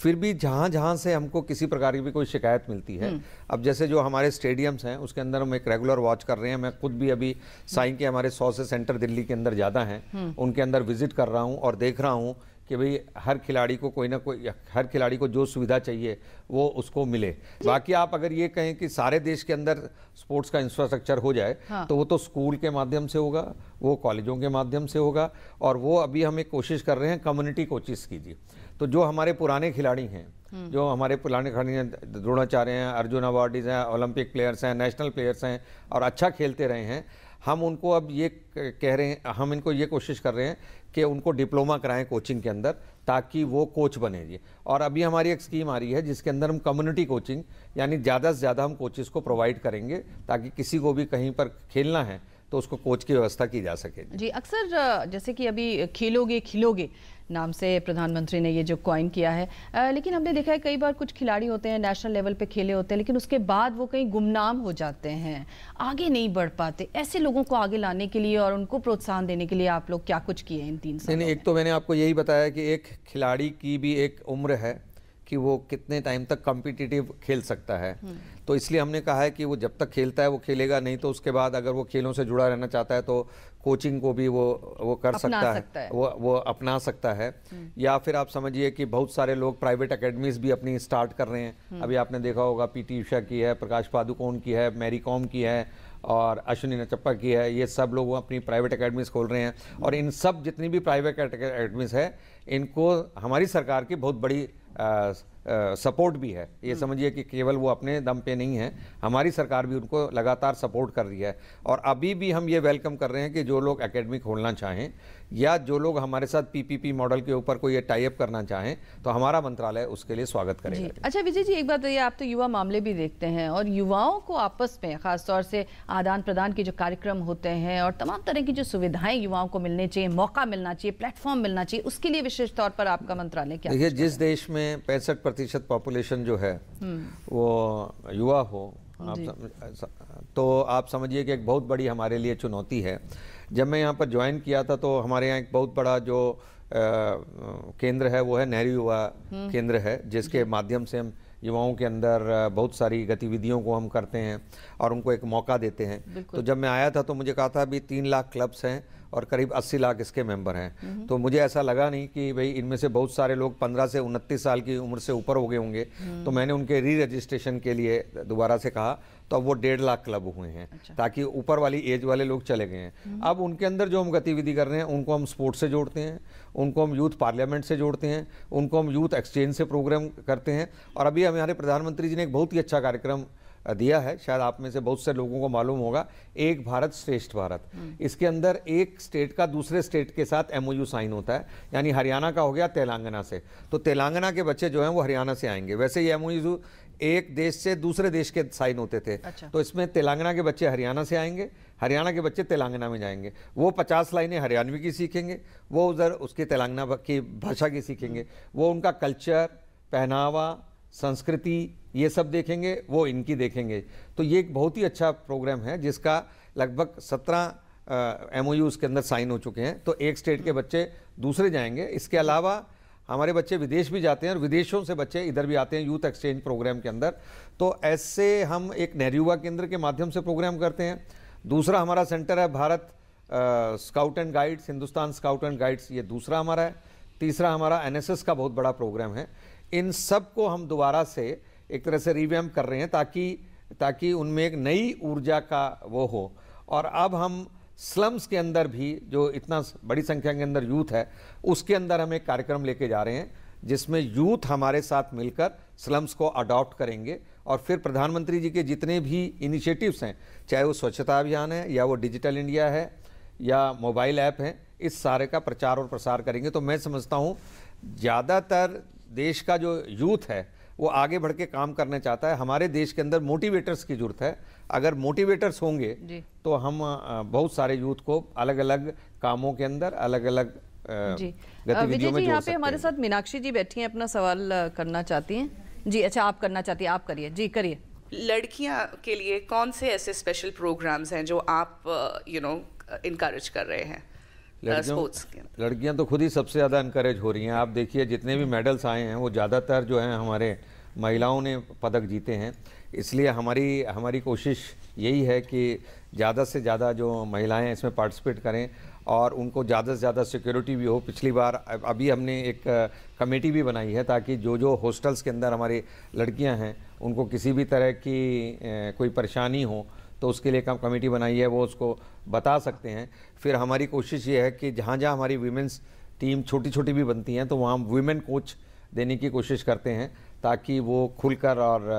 फिर भी जहाँ जहाँ से हमको किसी प्रकार की भी कोई शिकायत मिलती है हम्म। अब जैसे जो हमारे स्टेडियम्स हैं उसके अंदर हम एक रेगुलर वॉच कर रहे हैं मैं खुद भी अभी साइन के हमारे सौ से सेंटर दिल्ली के अंदर ज़्यादा हैं हम्म। उनके अंदर विजिट कर रहा हूँ और देख रहा हूँ कि भाई हर खिलाड़ी को कोई ना कोई हर खिलाड़ी को जो सुविधा चाहिए वो उसको मिले बाकी आप अगर ये कहें कि सारे देश के अंदर स्पोर्ट्स का इंफ्रास्ट्रक्चर हो जाए हाँ। तो वो तो स्कूल के माध्यम से होगा वो कॉलेजों के माध्यम से होगा और वो अभी हम एक कोशिश कर रहे हैं कम्युनिटी कोचिज की जी तो जो हमारे पुराने खिलाड़ी हैं हम्म। जो हमारे पुराने खिलाड़ी हैं द्रोणाचार्य हैं अर्जुन अवार्डीज हैं ओलंपिक प्लेयर्स हैं नेशनल प्लेयर्स हैं और अच्छा खेलते रहे हैं हम उनको अब ये कह रहे हैं हम इनको ये कोशिश कर रहे हैं कि उनको डिप्लोमा कराएं कोचिंग के अंदर ताकि वो कोच बने जी और अभी हमारी एक स्कीम आ रही है जिसके अंदर हम कम्युनिटी कोचिंग यानी ज़्यादा से ज़्यादा हम कोचिज को प्रोवाइड करेंगे ताकि किसी को भी कहीं पर खेलना है तो उसको कोच की व्यवस्था की जा सके जी अक्सर जैसे कि अभी खेलोगे खिलोगे नाम से प्रधानमंत्री ने ये जो क्वाइन किया है आ, लेकिन हमने देखा है कई बार कुछ खिलाड़ी होते हैं नेशनल लेवल पे खेले होते हैं लेकिन उसके बाद वो कहीं गुमनाम हो जाते हैं आगे नहीं बढ़ पाते ऐसे लोगों को आगे लाने के लिए और उनको प्रोत्साहन देने के लिए आप लोग क्या कुछ किए इन तीन सालों एक तो मैंने आपको यही बताया कि एक खिलाड़ी की भी एक उम्र है कि वो कितने टाइम तक कॉम्पिटिटिव खेल सकता है हम्म। तो इसलिए हमने कहा है कि वो जब तक खेलता है वो खेलेगा नहीं तो उसके बाद अगर वो खेलों से जुड़ा रहना चाहता है तो कोचिंग को भी वो वो कर सकता, सकता है, सकता है वो वो अपना सकता है हम्म। या फिर आप समझिए कि बहुत सारे लोग प्राइवेट अकेडमीज भी अपनी स्टार्ट कर रहे हैं हम्म। अभी आपने देखा होगा पीटी उषा की है प्रकाश पादुकोण की है मैरी कॉम की है और अश्विनी नचप्पा की है ये सब लोग अपनी प्राइवेट अकेडमीज खोल रहे हैं और इन सब जितनी भी प्राइवेट अकेडमीज है इनको हमारी सरकार की बहुत बड़ी आ, सपोर्ट भी है ये हम्म। समझिए कि केवल वो अपने दम पे नहीं है हमारी सरकार भी उनको लगातार सपोर्ट कर रही है और अभी भी हम ये वेलकम कर रहे हैं कि जो लोग एकेडमी खोलना चाहें या जो लोग हमारे साथ पीपीपी मॉडल के ऊपर कोई टाइप करना चाहें तो हमारा मंत्रालय उसके लिए स्वागत करेगा अच्छा विजय जी एक बात बताइए आप तो युवा मामले भी देखते हैं और युवाओं को आपस में खासतौर से आदान प्रदान के जो कार्यक्रम होते हैं और तमाम तरह की जो सुविधाएं युवाओं को मिलने चाहिए मौका मिलना चाहिए प्लेटफॉर्म मिलना चाहिए उसके लिए विशेष तौर पर आपका मंत्रालय क्या देखिए जिस देश में पैंसठ प्रतिशत पॉपुलेशन जो है हम्म। वो युवा हो आप सम, तो आप समझिए कि एक बहुत बड़ी हमारे लिए चुनौती है जब मैं यहाँ पर ज्वाइन किया था तो हमारे यहाँ एक बहुत बड़ा जो आ, केंद्र है वो है नेहरू युवा हम्म। केंद्र है जिसके माध्यम से हम युवाओं के अंदर बहुत सारी गतिविधियों को हम करते हैं और उनको एक मौका देते हैं तो जब मैं आया था तो मुझे कहा था अभी तीन लाख क्लब्स हैं और करीब 80 लाख इसके मेंबर हैं हम्म। तो मुझे ऐसा लगा नहीं कि भाई इनमें से बहुत सारे लोग 15 से उनतीस साल की उम्र से ऊपर हो गए होंगे हम्म। तो मैंने उनके री रजिस्ट्रेशन के लिए दोबारा से कहा तो अब वो डेढ़ लाख क्लब हुए हैं अच्छा। ताकि ऊपर वाली एज वाले लोग चले गए हैं हम्म। अब उनके अंदर जो हम गतिविधि कर रहे हैं उनको हम स्पोर्ट्स से जोड़ते हैं उनको हम यूथ पार्लियामेंट से जोड़ते हैं उनको हम यूथ एक्सचेंज से प्रोग्राम करते हैं और अभी हमारे प्रधानमंत्री जी ने एक बहुत ही अच्छा कार्यक्रम दिया है शायद आप में से बहुत से लोगों को मालूम होगा एक भारत श्रेष्ठ भारत हम्म। इसके अंदर एक स्टेट का दूसरे स्टेट के साथ एमओयू साइन होता है यानी हरियाणा का हो गया तेलंगाना से तो तेलंगाना के बच्चे जो हैं वो हरियाणा से आएंगे वैसे ये एमओयू एक देश से दूसरे देश के साइन होते थे अच्छा। तो इसमें तेलंगाना के बच्चे हरियाणा से आएंगे हरियाणा के बच्चे तेलंगाना में जाएंगे वो पचास लाइनें हरियाणवी की सीखेंगे वो उधर उसके तेलंगाना की भाषा की सीखेंगे वो उनका कल्चर पहनावा संस्कृति ये सब देखेंगे वो इनकी देखेंगे तो ये एक बहुत ही अच्छा प्रोग्राम है जिसका लगभग सत्रह एम ओ के अंदर साइन हो चुके हैं तो एक स्टेट के बच्चे दूसरे जाएंगे इसके अलावा हमारे बच्चे विदेश भी जाते हैं और विदेशों से बच्चे इधर भी आते हैं यूथ एक्सचेंज प्रोग्राम के अंदर तो ऐसे हम एक नेहरूवा केंद्र के माध्यम से प्रोग्राम करते हैं दूसरा हमारा सेंटर है Bharat scout and guides Hindustan scout and guides ये दूसरा हमारा है तीसरा हमारा एनएसएस का बहुत बड़ा प्रोग्राम है इन सब को हम दोबारा से एक तरह से रिवैम कर रहे हैं ताकि ताकि उनमें एक नई ऊर्जा का वो हो और अब हम स्लम्स के अंदर भी जो इतना बड़ी संख्या के अंदर यूथ है उसके अंदर हम एक कार्यक्रम लेके जा रहे हैं जिसमें यूथ हमारे साथ मिलकर स्लम्स को अडॉप्ट करेंगे और फिर प्रधानमंत्री जी के जितने भी इनिशिएटिव्स हैं चाहे वो स्वच्छता अभियान है या वो डिजिटल इंडिया है या मोबाइल ऐप हैं इस सारे का प्रचार और प्रसार करेंगे तो मैं समझता हूँ ज़्यादातर देश का जो यूथ है वो आगे बढ़ के काम करना चाहता है हमारे देश के अंदर मोटिवेटर्स की जरूरत है अगर मोटिवेटर्स होंगे तो हम बहुत सारे यूथ को अलग अलग कामों के अंदर अलग अलग जी विजय जी यहाँ पे हमारे साथ मीनाक्षी जी बैठी हैं अपना सवाल करना चाहती हैं जी अच्छा आप करना चाहती हैं आप करिए जी करिए लड़कियाँ के लिए कौन से ऐसे स्पेशल प्रोग्राम्स हैं जो आप यू नो इनक्रेज कर रहे हैं लड़कियों लड़कियां तो खुद ही सबसे ज़्यादा इंकरेज हो रही हैं आप देखिए जितने भी मेडल्स आए हैं वो ज़्यादातर जो हैं हमारे महिलाओं ने पदक जीते हैं इसलिए हमारी हमारी कोशिश यही है कि ज़्यादा से ज़्यादा जो महिलाएं इसमें पार्टिसिपेट करें और उनको ज़्यादा से ज़्यादा सिक्योरिटी भी हो पिछली बार अभी हमने एक कमेटी भी बनाई है ताकि जो जो हॉस्टल्स के अंदर हमारी लड़कियां हैं उनको किसी भी तरह की कोई परेशानी हो तो उसके लिए हम कमेटी बनाई है वो उसको बता सकते हैं फिर हमारी कोशिश ये है कि जहाँ जहाँ हमारी वीमेंस टीम छोटी छोटी भी बनती हैं तो वहाँ वीमेन कोच देने की कोशिश करते हैं ताकि वो खुलकर और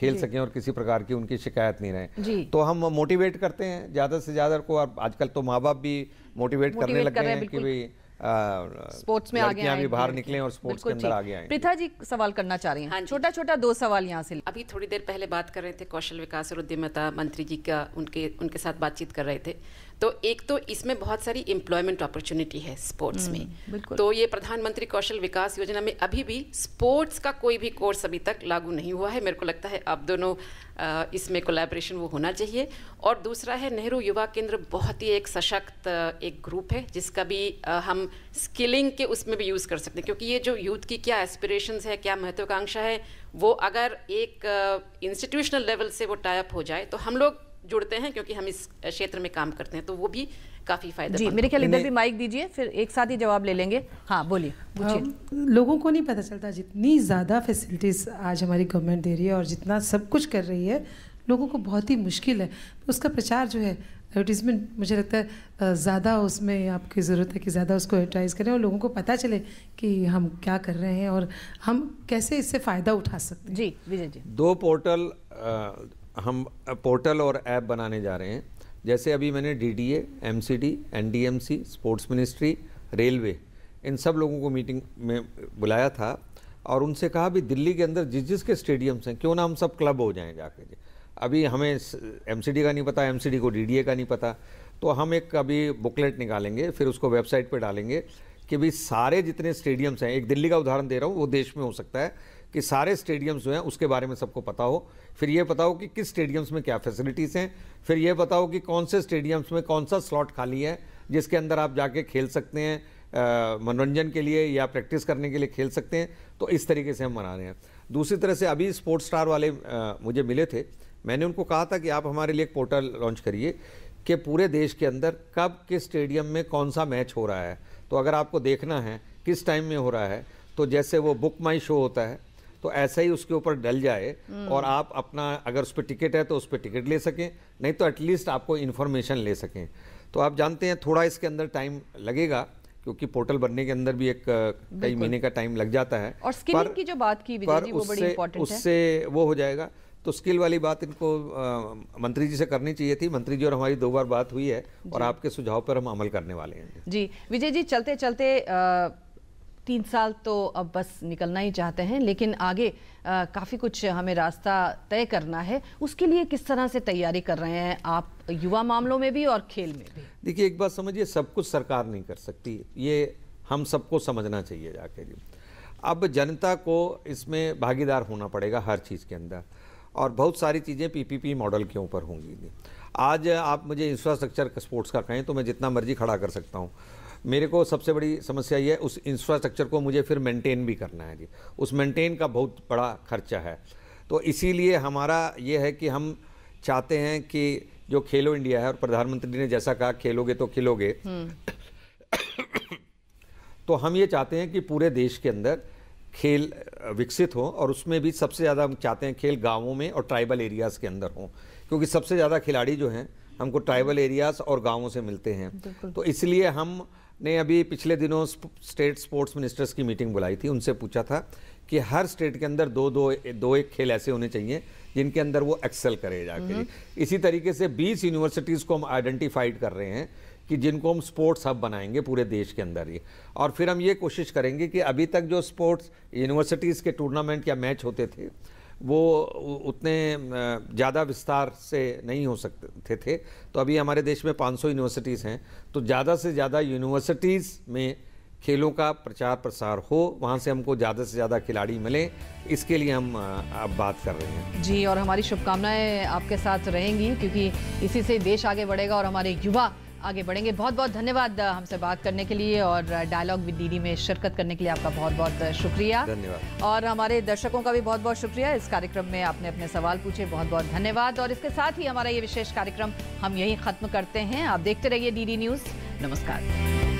खेल सकें और किसी प्रकार की उनकी शिकायत नहीं रहे तो हम मोटिवेट करते हैं ज़्यादा से ज़्यादा को आजकल तो माँ बाप भी मोटिवेट करने लग गए हैं कि भाई स्पोर्ट्स में आगे भी बाहर निकले और स्पोर्ट्स के अंदर आगे आए प्रथा जी सवाल करना चाह रही हैं हाँ छोटा छोटा दो सवाल यहाँ से अभी थोड़ी देर पहले बात कर रहे थे कौशल विकास और उद्यमिता मंत्री जी का उनके उनके साथ बातचीत कर रहे थे तो एक तो इसमें बहुत सारी एम्प्लॉयमेंट अपॉर्चुनिटी है स्पोर्ट्स hmm, में तो ये प्रधानमंत्री कौशल विकास योजना में अभी भी स्पोर्ट्स का कोई भी कोर्स अभी तक लागू नहीं हुआ है मेरे को लगता है आप दोनों इसमें कोलैबोरेशन वो होना चाहिए और दूसरा है नेहरू युवा केंद्र बहुत ही एक सशक्त एक ग्रुप है जिसका भी हम स्किलिंग के उसमें भी यूज़ कर सकते हैं क्योंकि ये जो यूथ की क्या एस्पिरेशंस है क्या महत्वाकांक्षा है वो अगर एक इंस्टीट्यूशनल लेवल से वो टाइप हो जाए तो हम लोग जुड़ते हैं क्योंकि हम इस क्षेत्र में काम करते हैं तो वो भी काफ़ी फायदा जी मेरे ख्याल इधर भी माइक दीजिए फिर एक साथ ही जवाब ले लेंगे हाँ बोलिए लोगों को नहीं पता चलता जितनी ज़्यादा फैसिलिटीज़ आज हमारी गवर्नमेंट दे रही है और जितना सब कुछ कर रही है लोगों को बहुत ही मुश्किल है उसका प्रचार जो है एडवर्टीज़मेंट मुझे लगता है ज़्यादा उसमें आपकी ज़रूरत है कि ज़्यादा उसको एडवर्टाइज़ करें और लोगों को पता चले कि हम क्या कर रहे हैं और हम कैसे इससे फ़ायदा उठा सकते हैं जी विजय जी दो पोर्टल हम पोर्टल और ऐप बनाने जा रहे हैं जैसे अभी मैंने D D M C D N D M C sports ministry railway इन सब लोगों को मीटिंग में बुलाया था और उनसे कहा भी दिल्ली के अंदर जिस जिस के स्टेडियम्स हैं क्यों ना हम सब क्लब हो जाएं जाके जी अभी हमें एम का नहीं पता एम को डी का नहीं पता तो हम एक अभी बुकलेट निकालेंगे फिर उसको वेबसाइट पर डालेंगे कि भाई सारे जितने स्टेडियम्स हैं एक दिल्ली का उदाहरण दे रहा हूँ वो देश में हो सकता है कि सारे स्टेडियम्स जो हैं उसके बारे में सबको पता हो फिर ये बताओ कि किस स्टेडियम्स में क्या फैसिलिटीज़ हैं फिर ये बताओ कि कौन से स्टेडियम्स में कौन सा स्लॉट खाली है जिसके अंदर आप जाके खेल सकते हैं मनोरंजन के लिए या प्रैक्टिस करने के लिए खेल सकते हैं तो इस तरीके से हम मना रहे हैं दूसरी तरह से अभी स्पोर्ट्स स्टार वाले आ, मुझे मिले थे मैंने उनको कहा था कि आप हमारे लिए एक पोर्टल लॉन्च करिए कि पूरे देश के अंदर कब किस स्टेडियम में कौन सा मैच हो रहा है तो अगर आपको देखना है किस टाइम में हो रहा है तो जैसे वो बुक माई शो होता है तो ऐसा ही उसके ऊपर डल जाए हम्म। और आप अपना अगर उस पर टिकट है तो उस पर टिकट ले सकें नहीं तो एटलीस्ट आपको इन्फॉर्मेशन ले सकें तो आप जानते हैं थोड़ा इसके अंदर टाइम लगेगा क्योंकि पोर्टल बनने के अंदर भी एक कई महीने का टाइम लग जाता है और स्किल की जो बात की पर जी, वो उससे, बड़ी उससे है। वो हो जाएगा तो स्किल वाली बात इनको आ, मंत्री जी से करनी चाहिए थी मंत्री जी और हमारी दो बार बात हुई है और आपके सुझाव पर हम अमल करने वाले हैं जी विजय जी चलते चलते आ, तीन साल तो अब बस निकलना ही चाहते हैं लेकिन आगे काफ़ी कुछ हमें रास्ता तय करना है उसके लिए किस तरह से तैयारी कर रहे हैं आप युवा मामलों में भी और खेल में भी देखिए एक बात समझिए सब कुछ सरकार नहीं कर सकती ये हम सबको समझना चाहिए जाके जी अब जनता को इसमें भागीदार होना पड़ेगा हर चीज़ के अंदर और बहुत सारी चीज़ें पीपीपी मॉडल के ऊपर होंगी आज आप मुझे इंफ्रास्ट्रक्चर स्पोर्ट्स का कहें तो मैं जितना मर्जी खड़ा कर सकता हूँ मेरे को सबसे बड़ी समस्या ये है उस इंफ्रास्ट्रक्चर को मुझे फिर मेंटेन भी करना है जी उस मेंटेन का बहुत बड़ा खर्चा है तो इसीलिए हमारा ये है कि हम चाहते हैं कि जो खेलो इंडिया है और प्रधानमंत्री ने जैसा कहा खेलोगे तो खिलोगे हम्म। तो हम ये चाहते हैं कि पूरे देश के अंदर खेल विकसित हो और उसमें भी सबसे ज़्यादा हम चाहते हैं खेल गांवों में और ट्राइबल एरियाज़ के अंदर हों क्योंकि सबसे ज़्यादा खिलाड़ी जो हैं हमको ट्राइबल एरियाज़ और गांवों से मिलते हैं तो इसलिए हम ने अभी पिछले दिनों स्टेट स्पोर्ट्स मिनिस्टर्स की मीटिंग बुलाई थी उनसे पूछा था कि हर स्टेट के अंदर दो दो दो एक खेल ऐसे होने चाहिए जिनके अंदर वो एक्सेल करे जाके हम्म। इसी तरीके से 20 यूनिवर्सिटीज़ को हम आइडेंटिफाइड कर रहे हैं कि जिनको हम स्पोर्ट्स हब बनाएंगे पूरे देश के अंदर ही और फिर हम ये कोशिश करेंगे कि अभी तक जो स्पोर्ट्स यूनिवर्सिटीज़ के टूर्नामेंट या मैच होते थे वो उतने ज़्यादा विस्तार से नहीं हो सकते थे तो अभी हमारे देश में 500 यूनिवर्सिटीज़ हैं तो ज़्यादा से ज़्यादा यूनिवर्सिटीज़ में खेलों का प्रचार प्रसार हो वहाँ से हमको ज़्यादा से ज़्यादा खिलाड़ी मिले इसके लिए हम अब बात कर रहे हैं जी और हमारी शुभकामनाएं आपके साथ रहेंगी क्योंकि इसी से देश आगे बढ़ेगा और हमारे युवा आगे बढ़ेंगे बहुत बहुत धन्यवाद हमसे बात करने के लिए और डायलॉग विद दीदी में शिरकत करने के लिए आपका बहुत बहुत शुक्रिया धन्यवाद और हमारे दर्शकों का भी बहुत बहुत शुक्रिया इस कार्यक्रम में आपने अपने सवाल पूछे बहुत बहुत धन्यवाद और इसके साथ ही हमारा ये विशेष कार्यक्रम हम यही खत्म करते हैं आप देखते रहिए डी न्यूज़ नमस्कार